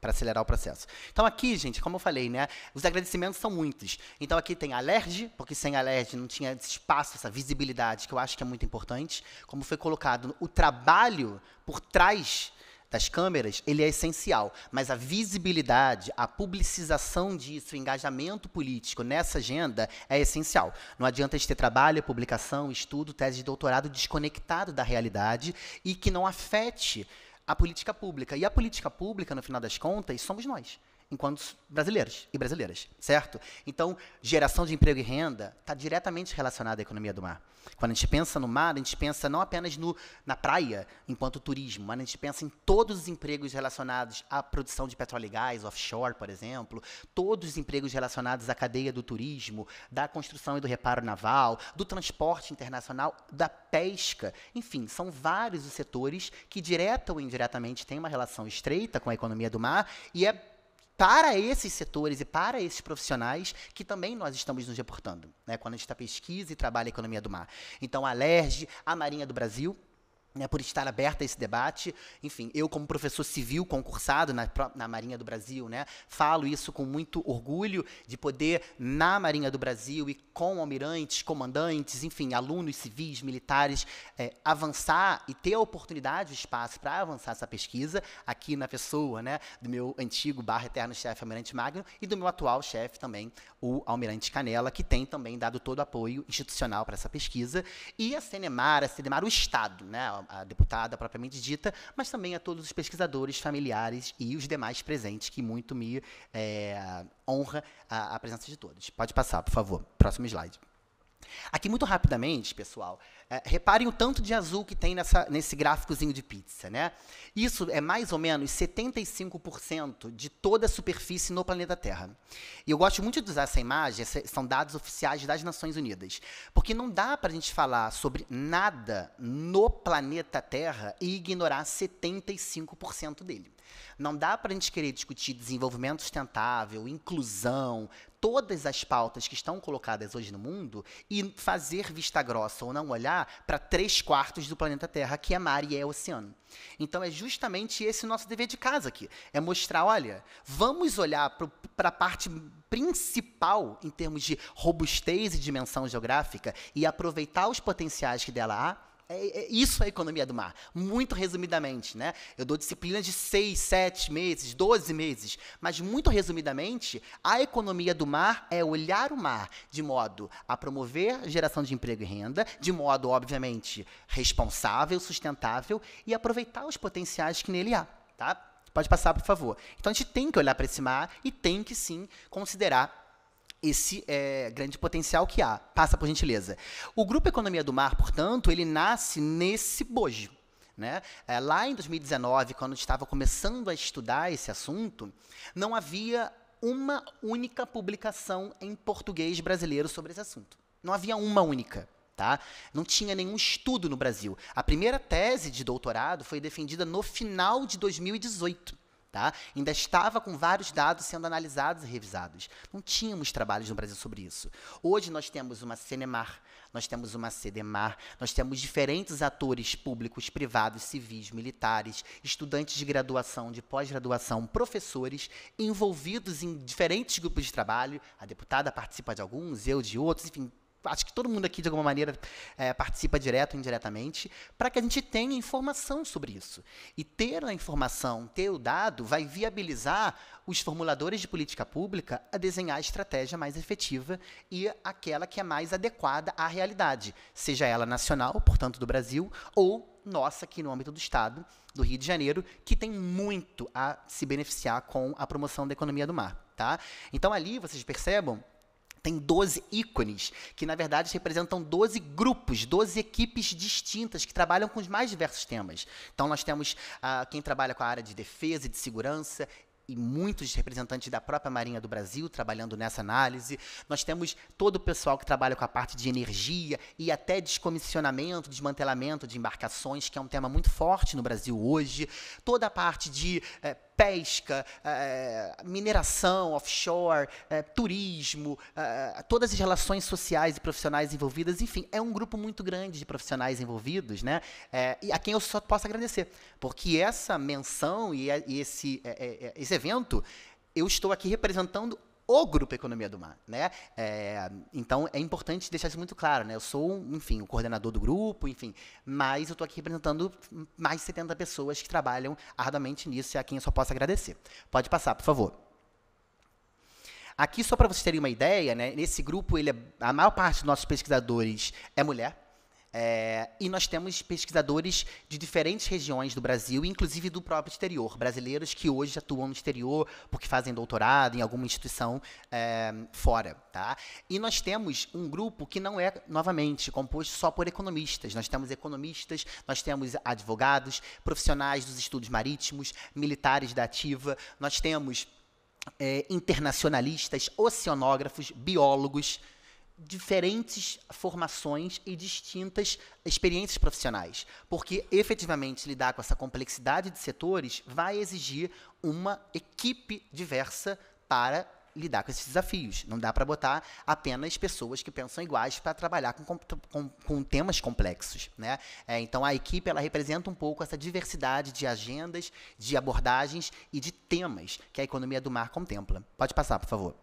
Para acelerar o processo. Então, aqui, gente, como eu falei, né? Os agradecimentos são muitos. Então, aqui tem alerge, porque sem alerge não tinha esse espaço, essa visibilidade, que eu acho que é muito importante. Como foi colocado, o trabalho por trás das câmeras, ele é essencial, mas a visibilidade, a publicização disso, o engajamento político nessa agenda é essencial. Não adianta a gente ter trabalho, publicação, estudo, tese de doutorado desconectado da realidade e que não afete a política pública. E a política pública, no final das contas, somos nós enquanto brasileiros e brasileiras, certo? Então, geração de emprego e renda está diretamente relacionada à economia do mar. Quando a gente pensa no mar, a gente pensa não apenas no, na praia, enquanto turismo, mas a gente pensa em todos os empregos relacionados à produção de petróleo e gás, offshore, por exemplo, todos os empregos relacionados à cadeia do turismo, da construção e do reparo naval, do transporte internacional, da pesca. Enfim, são vários os setores que, direta ou indiretamente, têm uma relação estreita com a economia do mar e é para esses setores e para esses profissionais que também nós estamos nos reportando, né? quando a gente está pesquisa e trabalha a economia do mar. Então, a LERJ, a Marinha do Brasil, né, por estar aberta a esse debate. Enfim, eu, como professor civil concursado na, na, Marinha do Brasil, né, falo isso com muito orgulho de poder, na Marinha do Brasil e com almirantes, comandantes, enfim, alunos civis, militares, é, avançar e ter a oportunidade, o espaço para avançar essa pesquisa aqui na pessoa né, do meu antigo barra eterno chefe Almirante Magno e do meu atual chefe também, o Almirante Canela, que tem também dado todo o apoio institucional para essa pesquisa. E a Cenemar, a Cenemar, o Estado, né, a deputada propriamente dita, mas também a todos os pesquisadores, familiares e os demais presentes, que muito me é, honra a, a presença de todos. Pode passar, por favor. Próximo slide. Aqui, muito rapidamente, pessoal, é, reparem o tanto de azul que tem nessa, nesse gráficozinho de pizza. Né? Isso é mais ou menos 75% de toda a superfície no planeta Terra. E eu gosto muito de usar essa imagem, essa, são dados oficiais das Nações Unidas, porque não dá para a gente falar sobre nada no planeta Terra e ignorar 75% dele. Não dá para a gente querer discutir desenvolvimento sustentável, inclusão, todas as pautas que estão colocadas hoje no mundo e fazer vista grossa ou não olhar para três quartos do planeta Terra, que é mar e é oceano. Então é justamente esse o nosso dever de casa aqui. É mostrar, olha, vamos olhar para a parte principal em termos de robustez e dimensão geográfica e aproveitar os potenciais que dela há é, é, isso é a economia do mar, muito resumidamente. Né? Eu dou disciplinas de seis, sete meses, doze meses, mas muito resumidamente, a economia do mar é olhar o mar de modo a promover geração de emprego e renda, de modo, obviamente, responsável, sustentável e aproveitar os potenciais que nele há. Tá? Pode passar, por favor. Então a gente tem que olhar para esse mar e tem que sim considerar esse é, grande potencial que há. Passa por gentileza. O Grupo Economia do Mar, portanto, ele nasce nesse bojo. Né? É, lá em 2019, quando estava começando a estudar esse assunto, não havia uma única publicação em português brasileiro sobre esse assunto. Não havia uma única. Tá? Não tinha nenhum estudo no Brasil. A primeira tese de doutorado foi defendida no final de 2018. Tá? Ainda estava com vários dados sendo analisados e revisados. Não tínhamos trabalhos no Brasil sobre isso. Hoje nós temos uma Cenemar, nós temos uma CDMAR, nós temos diferentes atores públicos, privados, civis, militares, estudantes de graduação, de pós-graduação, professores envolvidos em diferentes grupos de trabalho. A deputada participa de alguns, eu de outros, enfim, acho que todo mundo aqui, de alguma maneira, é, participa direto ou indiretamente, para que a gente tenha informação sobre isso. E ter a informação, ter o dado, vai viabilizar os formuladores de política pública a desenhar a estratégia mais efetiva e aquela que é mais adequada à realidade, seja ela nacional, portanto, do Brasil, ou nossa aqui no âmbito do Estado, do Rio de Janeiro, que tem muito a se beneficiar com a promoção da economia do mar. Tá? Então, ali, vocês percebam tem 12 ícones, que na verdade representam 12 grupos, 12 equipes distintas que trabalham com os mais diversos temas. Então, nós temos ah, quem trabalha com a área de defesa e de segurança, e muitos representantes da própria Marinha do Brasil trabalhando nessa análise. Nós temos todo o pessoal que trabalha com a parte de energia e até descomissionamento, desmantelamento de embarcações, que é um tema muito forte no Brasil hoje. Toda a parte de eh, pesca, eh, eh, mineração, offshore, eh, turismo, todas as relações sociais e profissionais envolvidas, enfim, é um grupo muito grande de profissionais envolvidos, né? e a quem eu só posso agradecer, porque essa menção e, esse, esse evento eu estou aqui representando o grupo Economia do Mar, né? É, então é importante deixar isso muito claro, né? Eu sou, enfim, o coordenador do grupo, enfim, mas eu estou aqui representando mais de 70 pessoas que trabalham arduamente nisso e a quem eu só posso agradecer. Pode passar, por favor. Aqui só para vocês terem uma ideia, né? Nesse grupo ele é, a maior parte dos nossos pesquisadores é mulher. É, e nós temos pesquisadores de diferentes regiões do Brasil, inclusive do próprio exterior, brasileiros que hoje atuam no exterior porque fazem doutorado em alguma instituição é, fora. Tá? E nós temos um grupo que não é, novamente, composto só por economistas. Nós temos economistas, nós temos advogados, profissionais dos estudos marítimos, militares da ativa, nós temos é, internacionalistas, oceanógrafos, biólogos diferentes formações e distintas experiências profissionais, porque efetivamente lidar com essa complexidade de setores vai exigir uma equipe diversa para lidar com esses desafios. Não dá para botar apenas pessoas que pensam iguais para trabalhar com, com, com, temas complexos. Né? É, então, a equipe ela representa um pouco essa diversidade de agendas, de abordagens e de temas que a economia do mar contempla. Pode passar, por favor.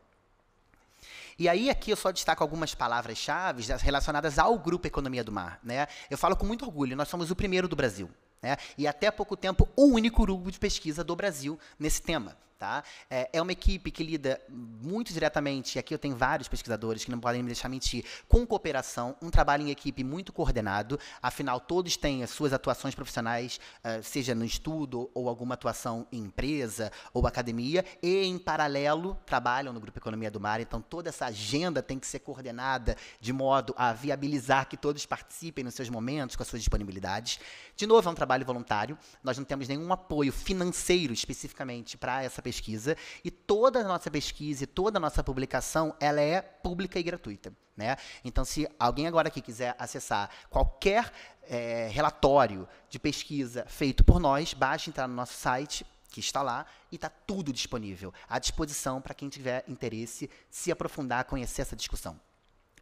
E aí aqui eu só destaco algumas palavras-chave relacionadas ao grupo Economia do Mar. Né? Eu falo com muito orgulho, nós somos o primeiro do Brasil. Né? E até pouco tempo, o único grupo de pesquisa do Brasil nesse tema. Tá? É, é uma equipe que lida muito diretamente, e aqui eu tenho vários pesquisadores que não podem me deixar mentir, com cooperação, um trabalho em equipe muito coordenado, afinal, todos têm as suas atuações profissionais, ah, seja no estudo ou alguma atuação em empresa ou academia, e em paralelo trabalham no Grupo Economia do Mar, então toda essa agenda tem que ser coordenada de modo a viabilizar que todos participem nos seus momentos, com as suas disponibilidades. De novo, é um trabalho voluntário, nós não temos nenhum apoio financeiro especificamente para essa pesquisa pesquisa e toda a nossa pesquisa e toda a nossa publicação, ela é pública e gratuita. Né? Então, se alguém agora que quiser acessar qualquer é, relatório de pesquisa feito por nós, basta entrar no nosso site, que está lá, e está tudo disponível, à disposição para quem tiver interesse se aprofundar, conhecer essa discussão.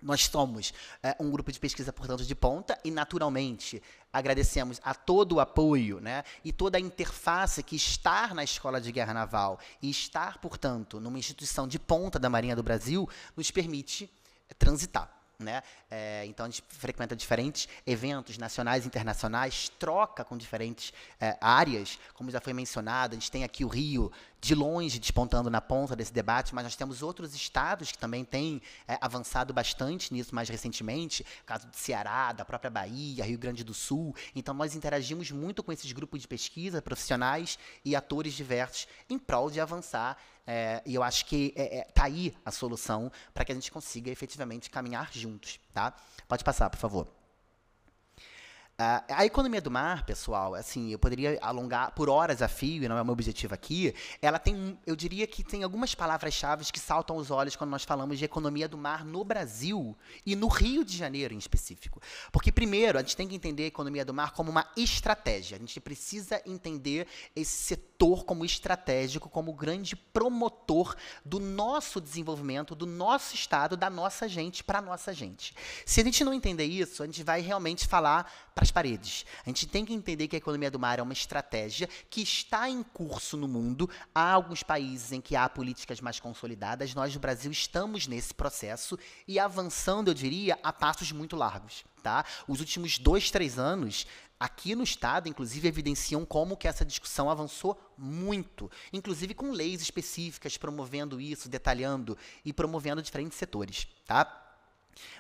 Nós somos é, um grupo de pesquisa, portanto, de ponta e, naturalmente, agradecemos a todo o apoio né, e toda a interface que estar na Escola de Guerra Naval e estar, portanto, numa instituição de ponta da Marinha do Brasil nos permite transitar. Né? É, então a gente frequenta diferentes eventos nacionais e internacionais, troca com diferentes é, áreas, como já foi mencionado, a gente tem aqui o Rio, de longe despontando na ponta desse debate, mas nós temos outros estados que também têm é, avançado bastante nisso mais recentemente, caso do Ceará, da própria Bahia, Rio Grande do Sul. Então nós interagimos muito com esses grupos de pesquisa, profissionais e atores diversos em prol de avançar é, e eu acho que está é, é, tá aí a solução para que a gente consiga efetivamente caminhar juntos. Tá? Pode passar, por favor. Ah, a economia do mar, pessoal, assim, eu poderia alongar por horas a fio, e não é o meu objetivo aqui. Ela tem, eu diria que tem algumas palavras-chave que saltam aos olhos quando nós falamos de economia do mar no Brasil e no Rio de Janeiro em específico. Porque, primeiro, a gente tem que entender a economia do mar como uma estratégia. A gente precisa entender esse setor como estratégico, como grande promotor do nosso desenvolvimento, do nosso Estado, da nossa gente, para a nossa gente. Se a gente não entender isso, a gente vai realmente falar para as paredes. A gente tem que entender que a economia do mar é uma estratégia que está em curso no mundo. Há alguns países em que há políticas mais consolidadas. Nós, no Brasil, estamos nesse processo e avançando, eu diria, a passos muito largos. Tá? Os últimos dois, três anos, aqui no estado, inclusive, evidenciam como que essa discussão avançou muito, inclusive com leis específicas promovendo isso, detalhando e promovendo diferentes setores, tá?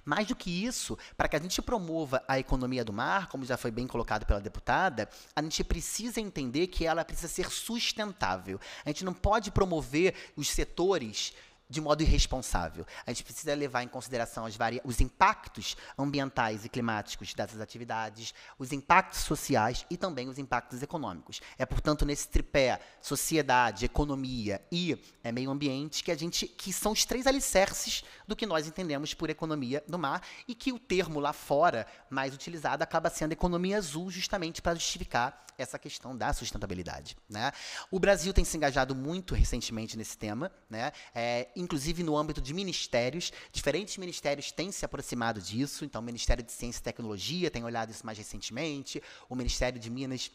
Mais do que isso, para que a gente promova a economia do mar, como já foi bem colocado pela deputada, a gente precisa entender que ela precisa ser sustentável. A gente não pode promover os setores de modo irresponsável. A gente precisa levar em consideração os impactos ambientais e climáticos dessas atividades, os impactos sociais e também os impactos econômicos. É, portanto, nesse tripé sociedade, economia e é, meio ambiente que a gente que são os três alicerces do que nós entendemos por economia do mar e que o termo lá fora mais utilizado acaba sendo economia azul justamente para justificar essa questão da sustentabilidade. Né? O Brasil tem se engajado muito recentemente nesse tema, né? É, inclusive no âmbito de ministérios. Diferentes ministérios têm se aproximado disso. Então, o Ministério de Ciência e Tecnologia tem olhado isso mais recentemente, o Ministério de Minas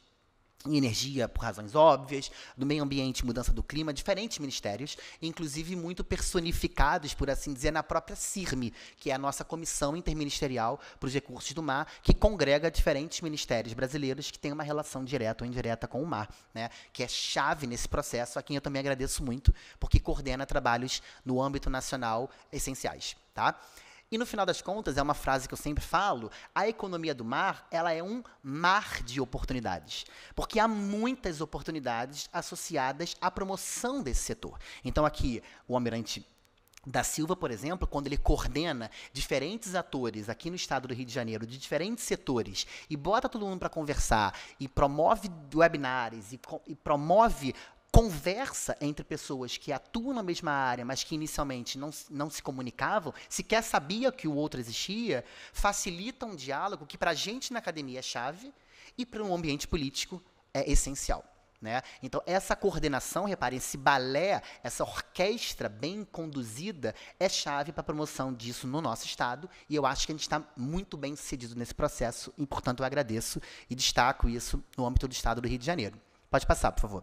em energia, por razões óbvias, do meio ambiente, mudança do clima, diferentes ministérios, inclusive muito personificados, por assim dizer, na própria CIRME, que é a nossa Comissão Interministerial para os Recursos do Mar, que congrega diferentes ministérios brasileiros que têm uma relação direta ou indireta com o mar, né? que é chave nesse processo, a quem eu também agradeço muito, porque coordena trabalhos no âmbito nacional essenciais. Tá? E no final das contas, é uma frase que eu sempre falo, a economia do mar, ela é um mar de oportunidades, porque há muitas oportunidades associadas à promoção desse setor. Então aqui, o almirante da Silva, por exemplo, quando ele coordena diferentes atores aqui no estado do Rio de Janeiro, de diferentes setores, e bota todo mundo para conversar, e promove webinars, e, e promove conversa entre pessoas que atuam na mesma área, mas que inicialmente não, não se comunicavam, sequer sabia que o outro existia, facilita um diálogo que para a gente na academia é chave e para um ambiente político é essencial. Né? Então, essa coordenação, reparem, esse balé, essa orquestra bem conduzida é chave para a promoção disso no nosso Estado e eu acho que a gente está muito bem sucedido nesse processo e, portanto, eu agradeço e destaco isso no âmbito do Estado do Rio de Janeiro. Pode passar, por favor.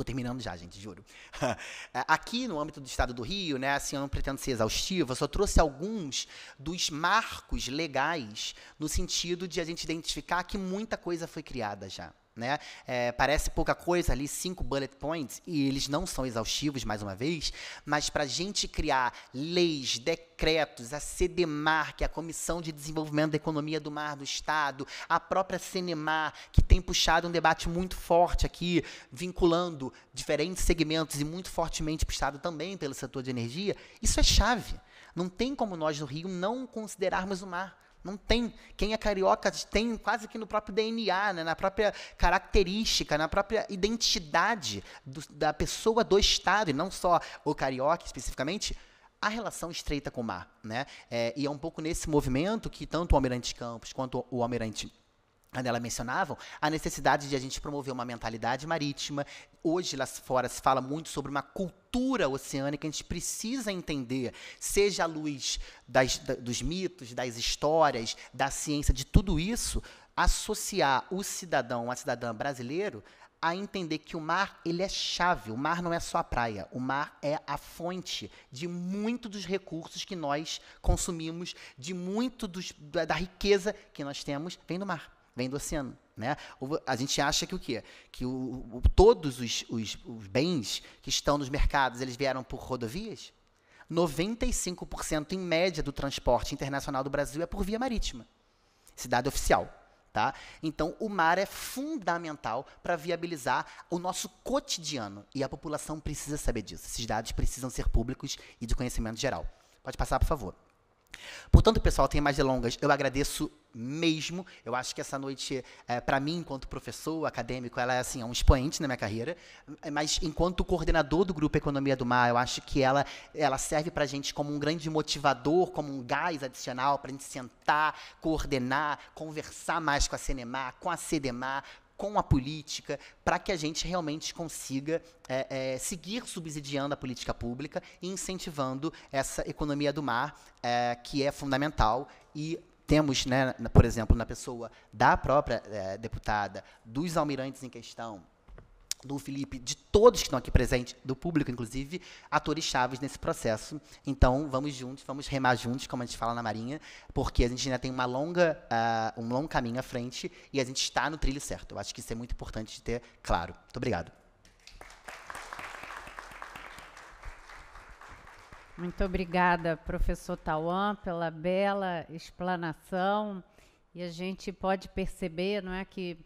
Tô terminando já, gente, juro. Aqui no âmbito do Estado do Rio, né, assim, eu não pretendo ser exaustivo, só trouxe alguns dos marcos legais no sentido de a gente identificar que muita coisa foi criada já. Né? É, parece pouca coisa ali, cinco bullet points, e eles não são exaustivos, mais uma vez, mas para a gente criar leis, decretos, a CDMAR, que é a Comissão de Desenvolvimento da Economia do Mar do Estado, a própria CENEMAR, que tem puxado um debate muito forte aqui, vinculando diferentes segmentos e muito fortemente puxado também pelo setor de energia, isso é chave. Não tem como nós no Rio não considerarmos o mar não tem. Quem é carioca tem quase que no próprio DNA, né? na própria característica, na própria identidade do, da pessoa do Estado, e não só o carioca especificamente, a relação estreita com o mar. Né? É, e é um pouco nesse movimento que tanto o Almirante Campos quanto o Almirante ela mencionavam a necessidade de a gente promover uma mentalidade marítima. Hoje, lá fora, se fala muito sobre uma cultura oceânica. A gente precisa entender, seja à luz das, da, dos mitos, das histórias, da ciência, de tudo isso, associar o cidadão, a cidadã brasileiro, a entender que o mar ele é chave, o mar não é só a praia, o mar é a fonte de muito dos recursos que nós consumimos, de muito dos, da riqueza que nós temos, vem do mar vem do oceano. Né? A gente acha que o quê? Que o, o todos os, os, os bens que estão nos mercados, eles vieram por rodovias? 95% em média do transporte internacional do Brasil é por via marítima. Cidade oficial. Tá? Então, o mar é fundamental para viabilizar o nosso cotidiano. E a população precisa saber disso. Esses dados precisam ser públicos e de conhecimento geral. Pode passar, por favor. Portanto, pessoal, tem mais delongas. Eu agradeço mesmo. Eu acho que essa noite, é, eh, para mim, enquanto professor acadêmico, ela é assim, é um expoente na minha carreira. Mas enquanto coordenador do grupo Economia do Mar, eu acho que ela, ela serve para a gente como um grande motivador, como um gás adicional para a gente sentar, coordenar, conversar mais com a Cenemar, com a CDMAR, com a política, para que a gente realmente consiga é, é, seguir subsidiando a política pública e incentivando essa economia do mar, é, que é fundamental e temos, né, por exemplo, na pessoa da própria é, deputada, dos almirantes em questão, do Felipe, de todos que estão aqui presentes, do público, inclusive, atores chaves nesse processo. Então, vamos juntos, vamos remar juntos, como a gente fala na Marinha, porque a gente ainda tem uma longa, uh, um longo caminho à frente e a gente está no trilho certo. Eu acho que isso é muito importante de ter claro. Muito obrigado. Muito obrigada, professor Tauan, pela bela explanação. E a gente pode perceber, não é, que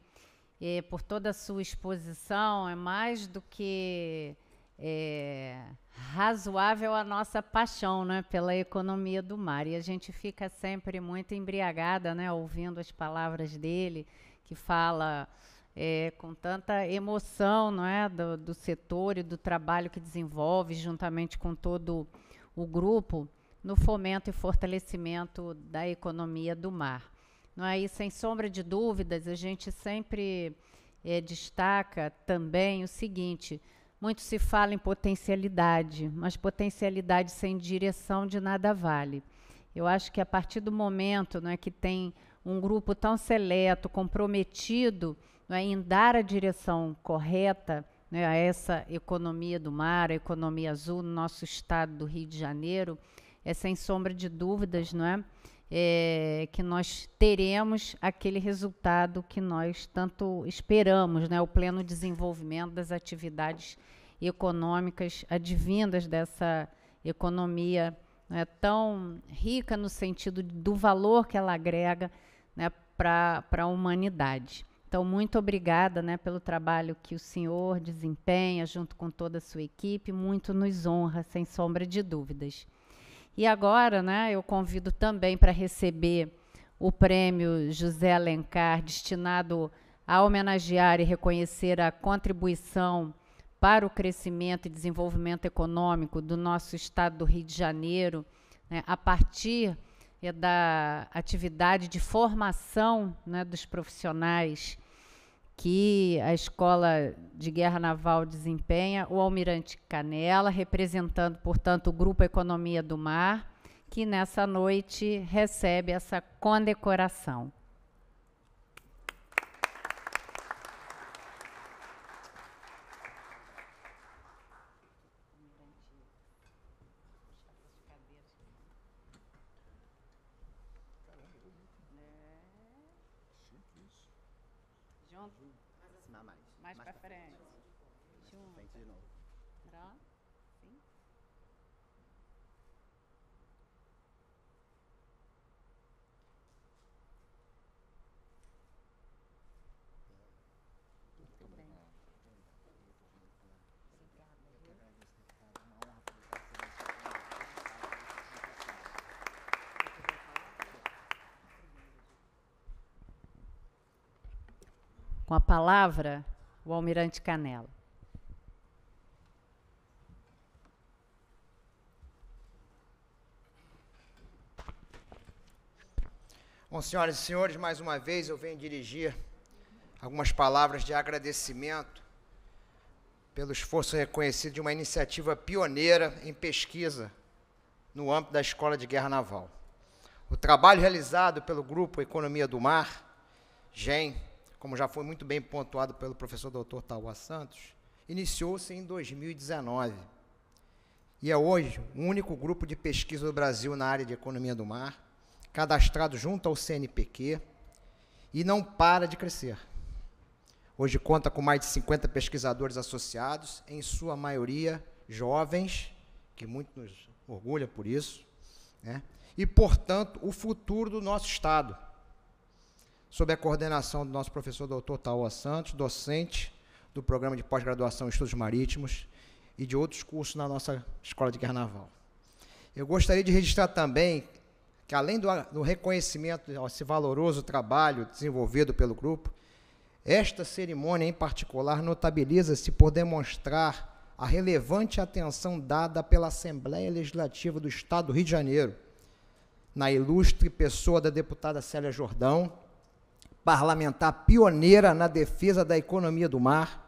é, por toda a sua exposição. É mais do que é, razoável a nossa paixão né, pela economia do mar. E a gente fica sempre muito embriagada né, ouvindo as palavras dele, que fala. É, com tanta emoção não é, do, do setor e do trabalho que desenvolve, juntamente com todo o grupo, no fomento e fortalecimento da economia do mar. Não é? E sem sombra de dúvidas, a gente sempre é, destaca também o seguinte: muito se fala em potencialidade, mas potencialidade sem direção de nada vale. Eu acho que a partir do momento não é, que tem um grupo tão seleto, comprometido não é, em dar a direção correta é, a essa economia do mar, a economia azul no nosso estado do Rio de Janeiro, é sem sombra de dúvidas, não é? é, que nós teremos aquele resultado que nós tanto esperamos, né, o pleno desenvolvimento das atividades econômicas advindas dessa economia né, tão rica no sentido do valor que ela agrega né, para a humanidade. Então, muito obrigada né, pelo trabalho que o senhor desempenha junto com toda a sua equipe, muito nos honra, sem sombra de dúvidas. E agora, né, eu convido também para receber o prêmio José Alencar, destinado a homenagear e reconhecer a contribuição para o crescimento e desenvolvimento econômico do nosso estado do Rio de Janeiro, né, a partir é, da atividade de formação né, dos profissionais que a Escola de Guerra Naval desempenha, o Almirante Canela, representando, portanto, o Grupo Economia do Mar, que nessa noite recebe essa condecoração. Com a palavra, o almirante Canela. Bom, senhoras e senhores, mais uma vez eu venho dirigir algumas palavras de agradecimento pelo esforço reconhecido de uma iniciativa pioneira em pesquisa no âmbito da Escola de Guerra Naval. O trabalho realizado pelo Grupo Economia do Mar, GEM, como já foi muito bem pontuado pelo professor Dr. Tauá Santos, iniciou-se em 2019 e é hoje o único grupo de pesquisa do Brasil na área de economia do mar, cadastrado junto ao CNPq e não para de crescer. Hoje conta com mais de 50 pesquisadores associados, em sua maioria jovens, que muito nos orgulha por isso, né? e, portanto, o futuro do nosso Estado sob a coordenação do nosso professor doutor Taoa Santos, docente do programa de pós-graduação em Estudos Marítimos e de outros cursos na nossa Escola de Carnaval. Eu gostaria de registrar também que, além do, do reconhecimento desse valoroso trabalho desenvolvido pelo grupo, esta cerimônia, em particular, notabiliza-se por demonstrar a relevante atenção dada pela Assembleia Legislativa do Estado do Rio de Janeiro, na ilustre pessoa da deputada Célia Jordão, parlamentar pioneira na defesa da economia do mar,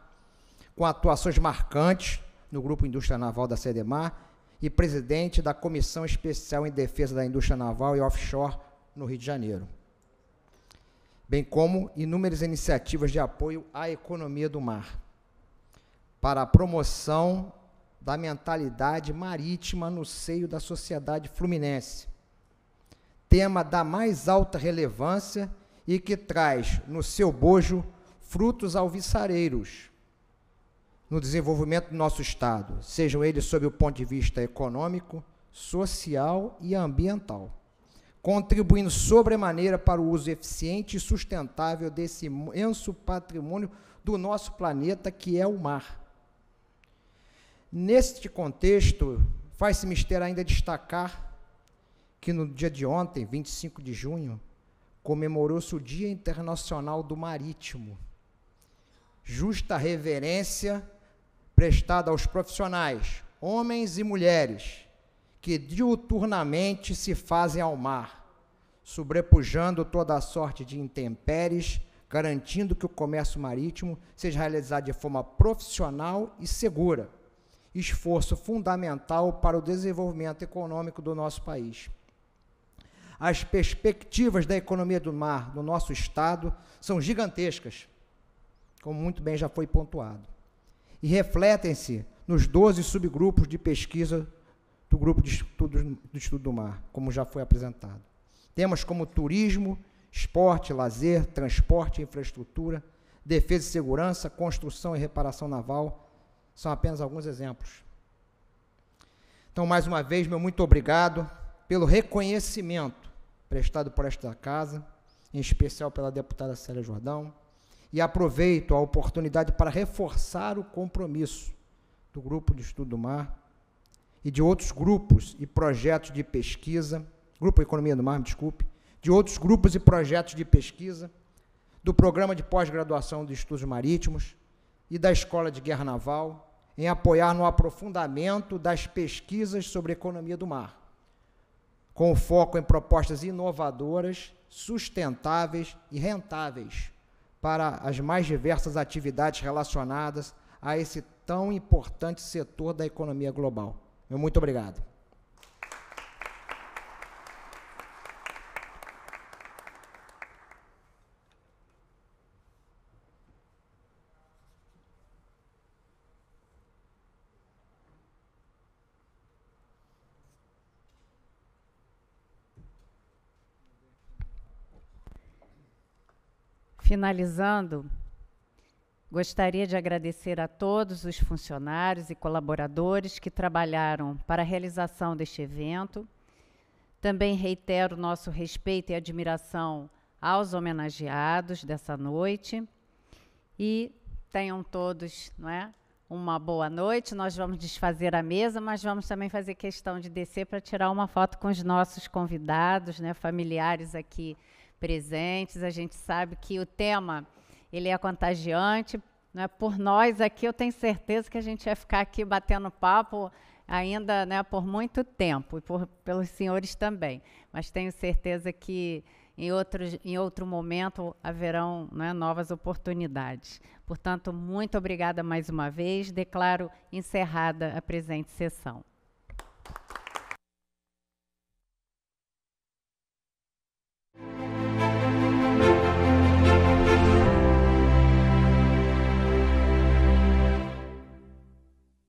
com atuações marcantes no Grupo Indústria Naval da CDMAR e presidente da Comissão Especial em Defesa da Indústria Naval e Offshore no Rio de Janeiro, bem como inúmeras iniciativas de apoio à economia do mar, para a promoção da mentalidade marítima no seio da sociedade fluminense, tema da mais alta relevância e que traz no seu bojo frutos alviçareiros no desenvolvimento do nosso Estado, sejam eles sob o ponto de vista econômico, social e ambiental, contribuindo sobremaneira para o uso eficiente e sustentável desse imenso patrimônio do nosso planeta, que é o mar. Neste contexto, faz-se mister ainda destacar que no dia de ontem, 25 de junho, comemorou-se o Dia Internacional do Marítimo. Justa reverência prestada aos profissionais, homens e mulheres, que diuturnamente se fazem ao mar, sobrepujando toda a sorte de intempéries, garantindo que o comércio marítimo seja realizado de forma profissional e segura. Esforço fundamental para o desenvolvimento econômico do nosso país as perspectivas da economia do mar no nosso estado são gigantescas, como muito bem já foi pontuado, e refletem-se nos 12 subgrupos de pesquisa do Grupo de do Estudo do Mar, como já foi apresentado. Temas como turismo, esporte, lazer, transporte, infraestrutura, defesa e segurança, construção e reparação naval, são apenas alguns exemplos. Então, mais uma vez, meu muito obrigado pelo reconhecimento prestado por esta casa, em especial pela deputada Célia Jordão, e aproveito a oportunidade para reforçar o compromisso do Grupo de Estudo do Mar e de outros grupos e projetos de pesquisa, Grupo Economia do Mar, desculpe, de outros grupos e projetos de pesquisa, do Programa de Pós-Graduação de Estudos Marítimos e da Escola de Guerra Naval, em apoiar no aprofundamento das pesquisas sobre economia do mar com foco em propostas inovadoras, sustentáveis e rentáveis para as mais diversas atividades relacionadas a esse tão importante setor da economia global. muito obrigado. Finalizando, gostaria de agradecer a todos os funcionários e colaboradores que trabalharam para a realização deste evento. Também reitero nosso respeito e admiração aos homenageados dessa noite. E tenham todos não é, uma boa noite. Nós vamos desfazer a mesa, mas vamos também fazer questão de descer para tirar uma foto com os nossos convidados, né, familiares aqui presentes. A gente sabe que o tema ele é contagiante. Né? Por nós aqui, eu tenho certeza que a gente vai ficar aqui batendo papo ainda né, por muito tempo, e por, pelos senhores também. Mas tenho certeza que em, outros, em outro momento haverão né, novas oportunidades. Portanto, muito obrigada mais uma vez. Declaro encerrada a presente sessão.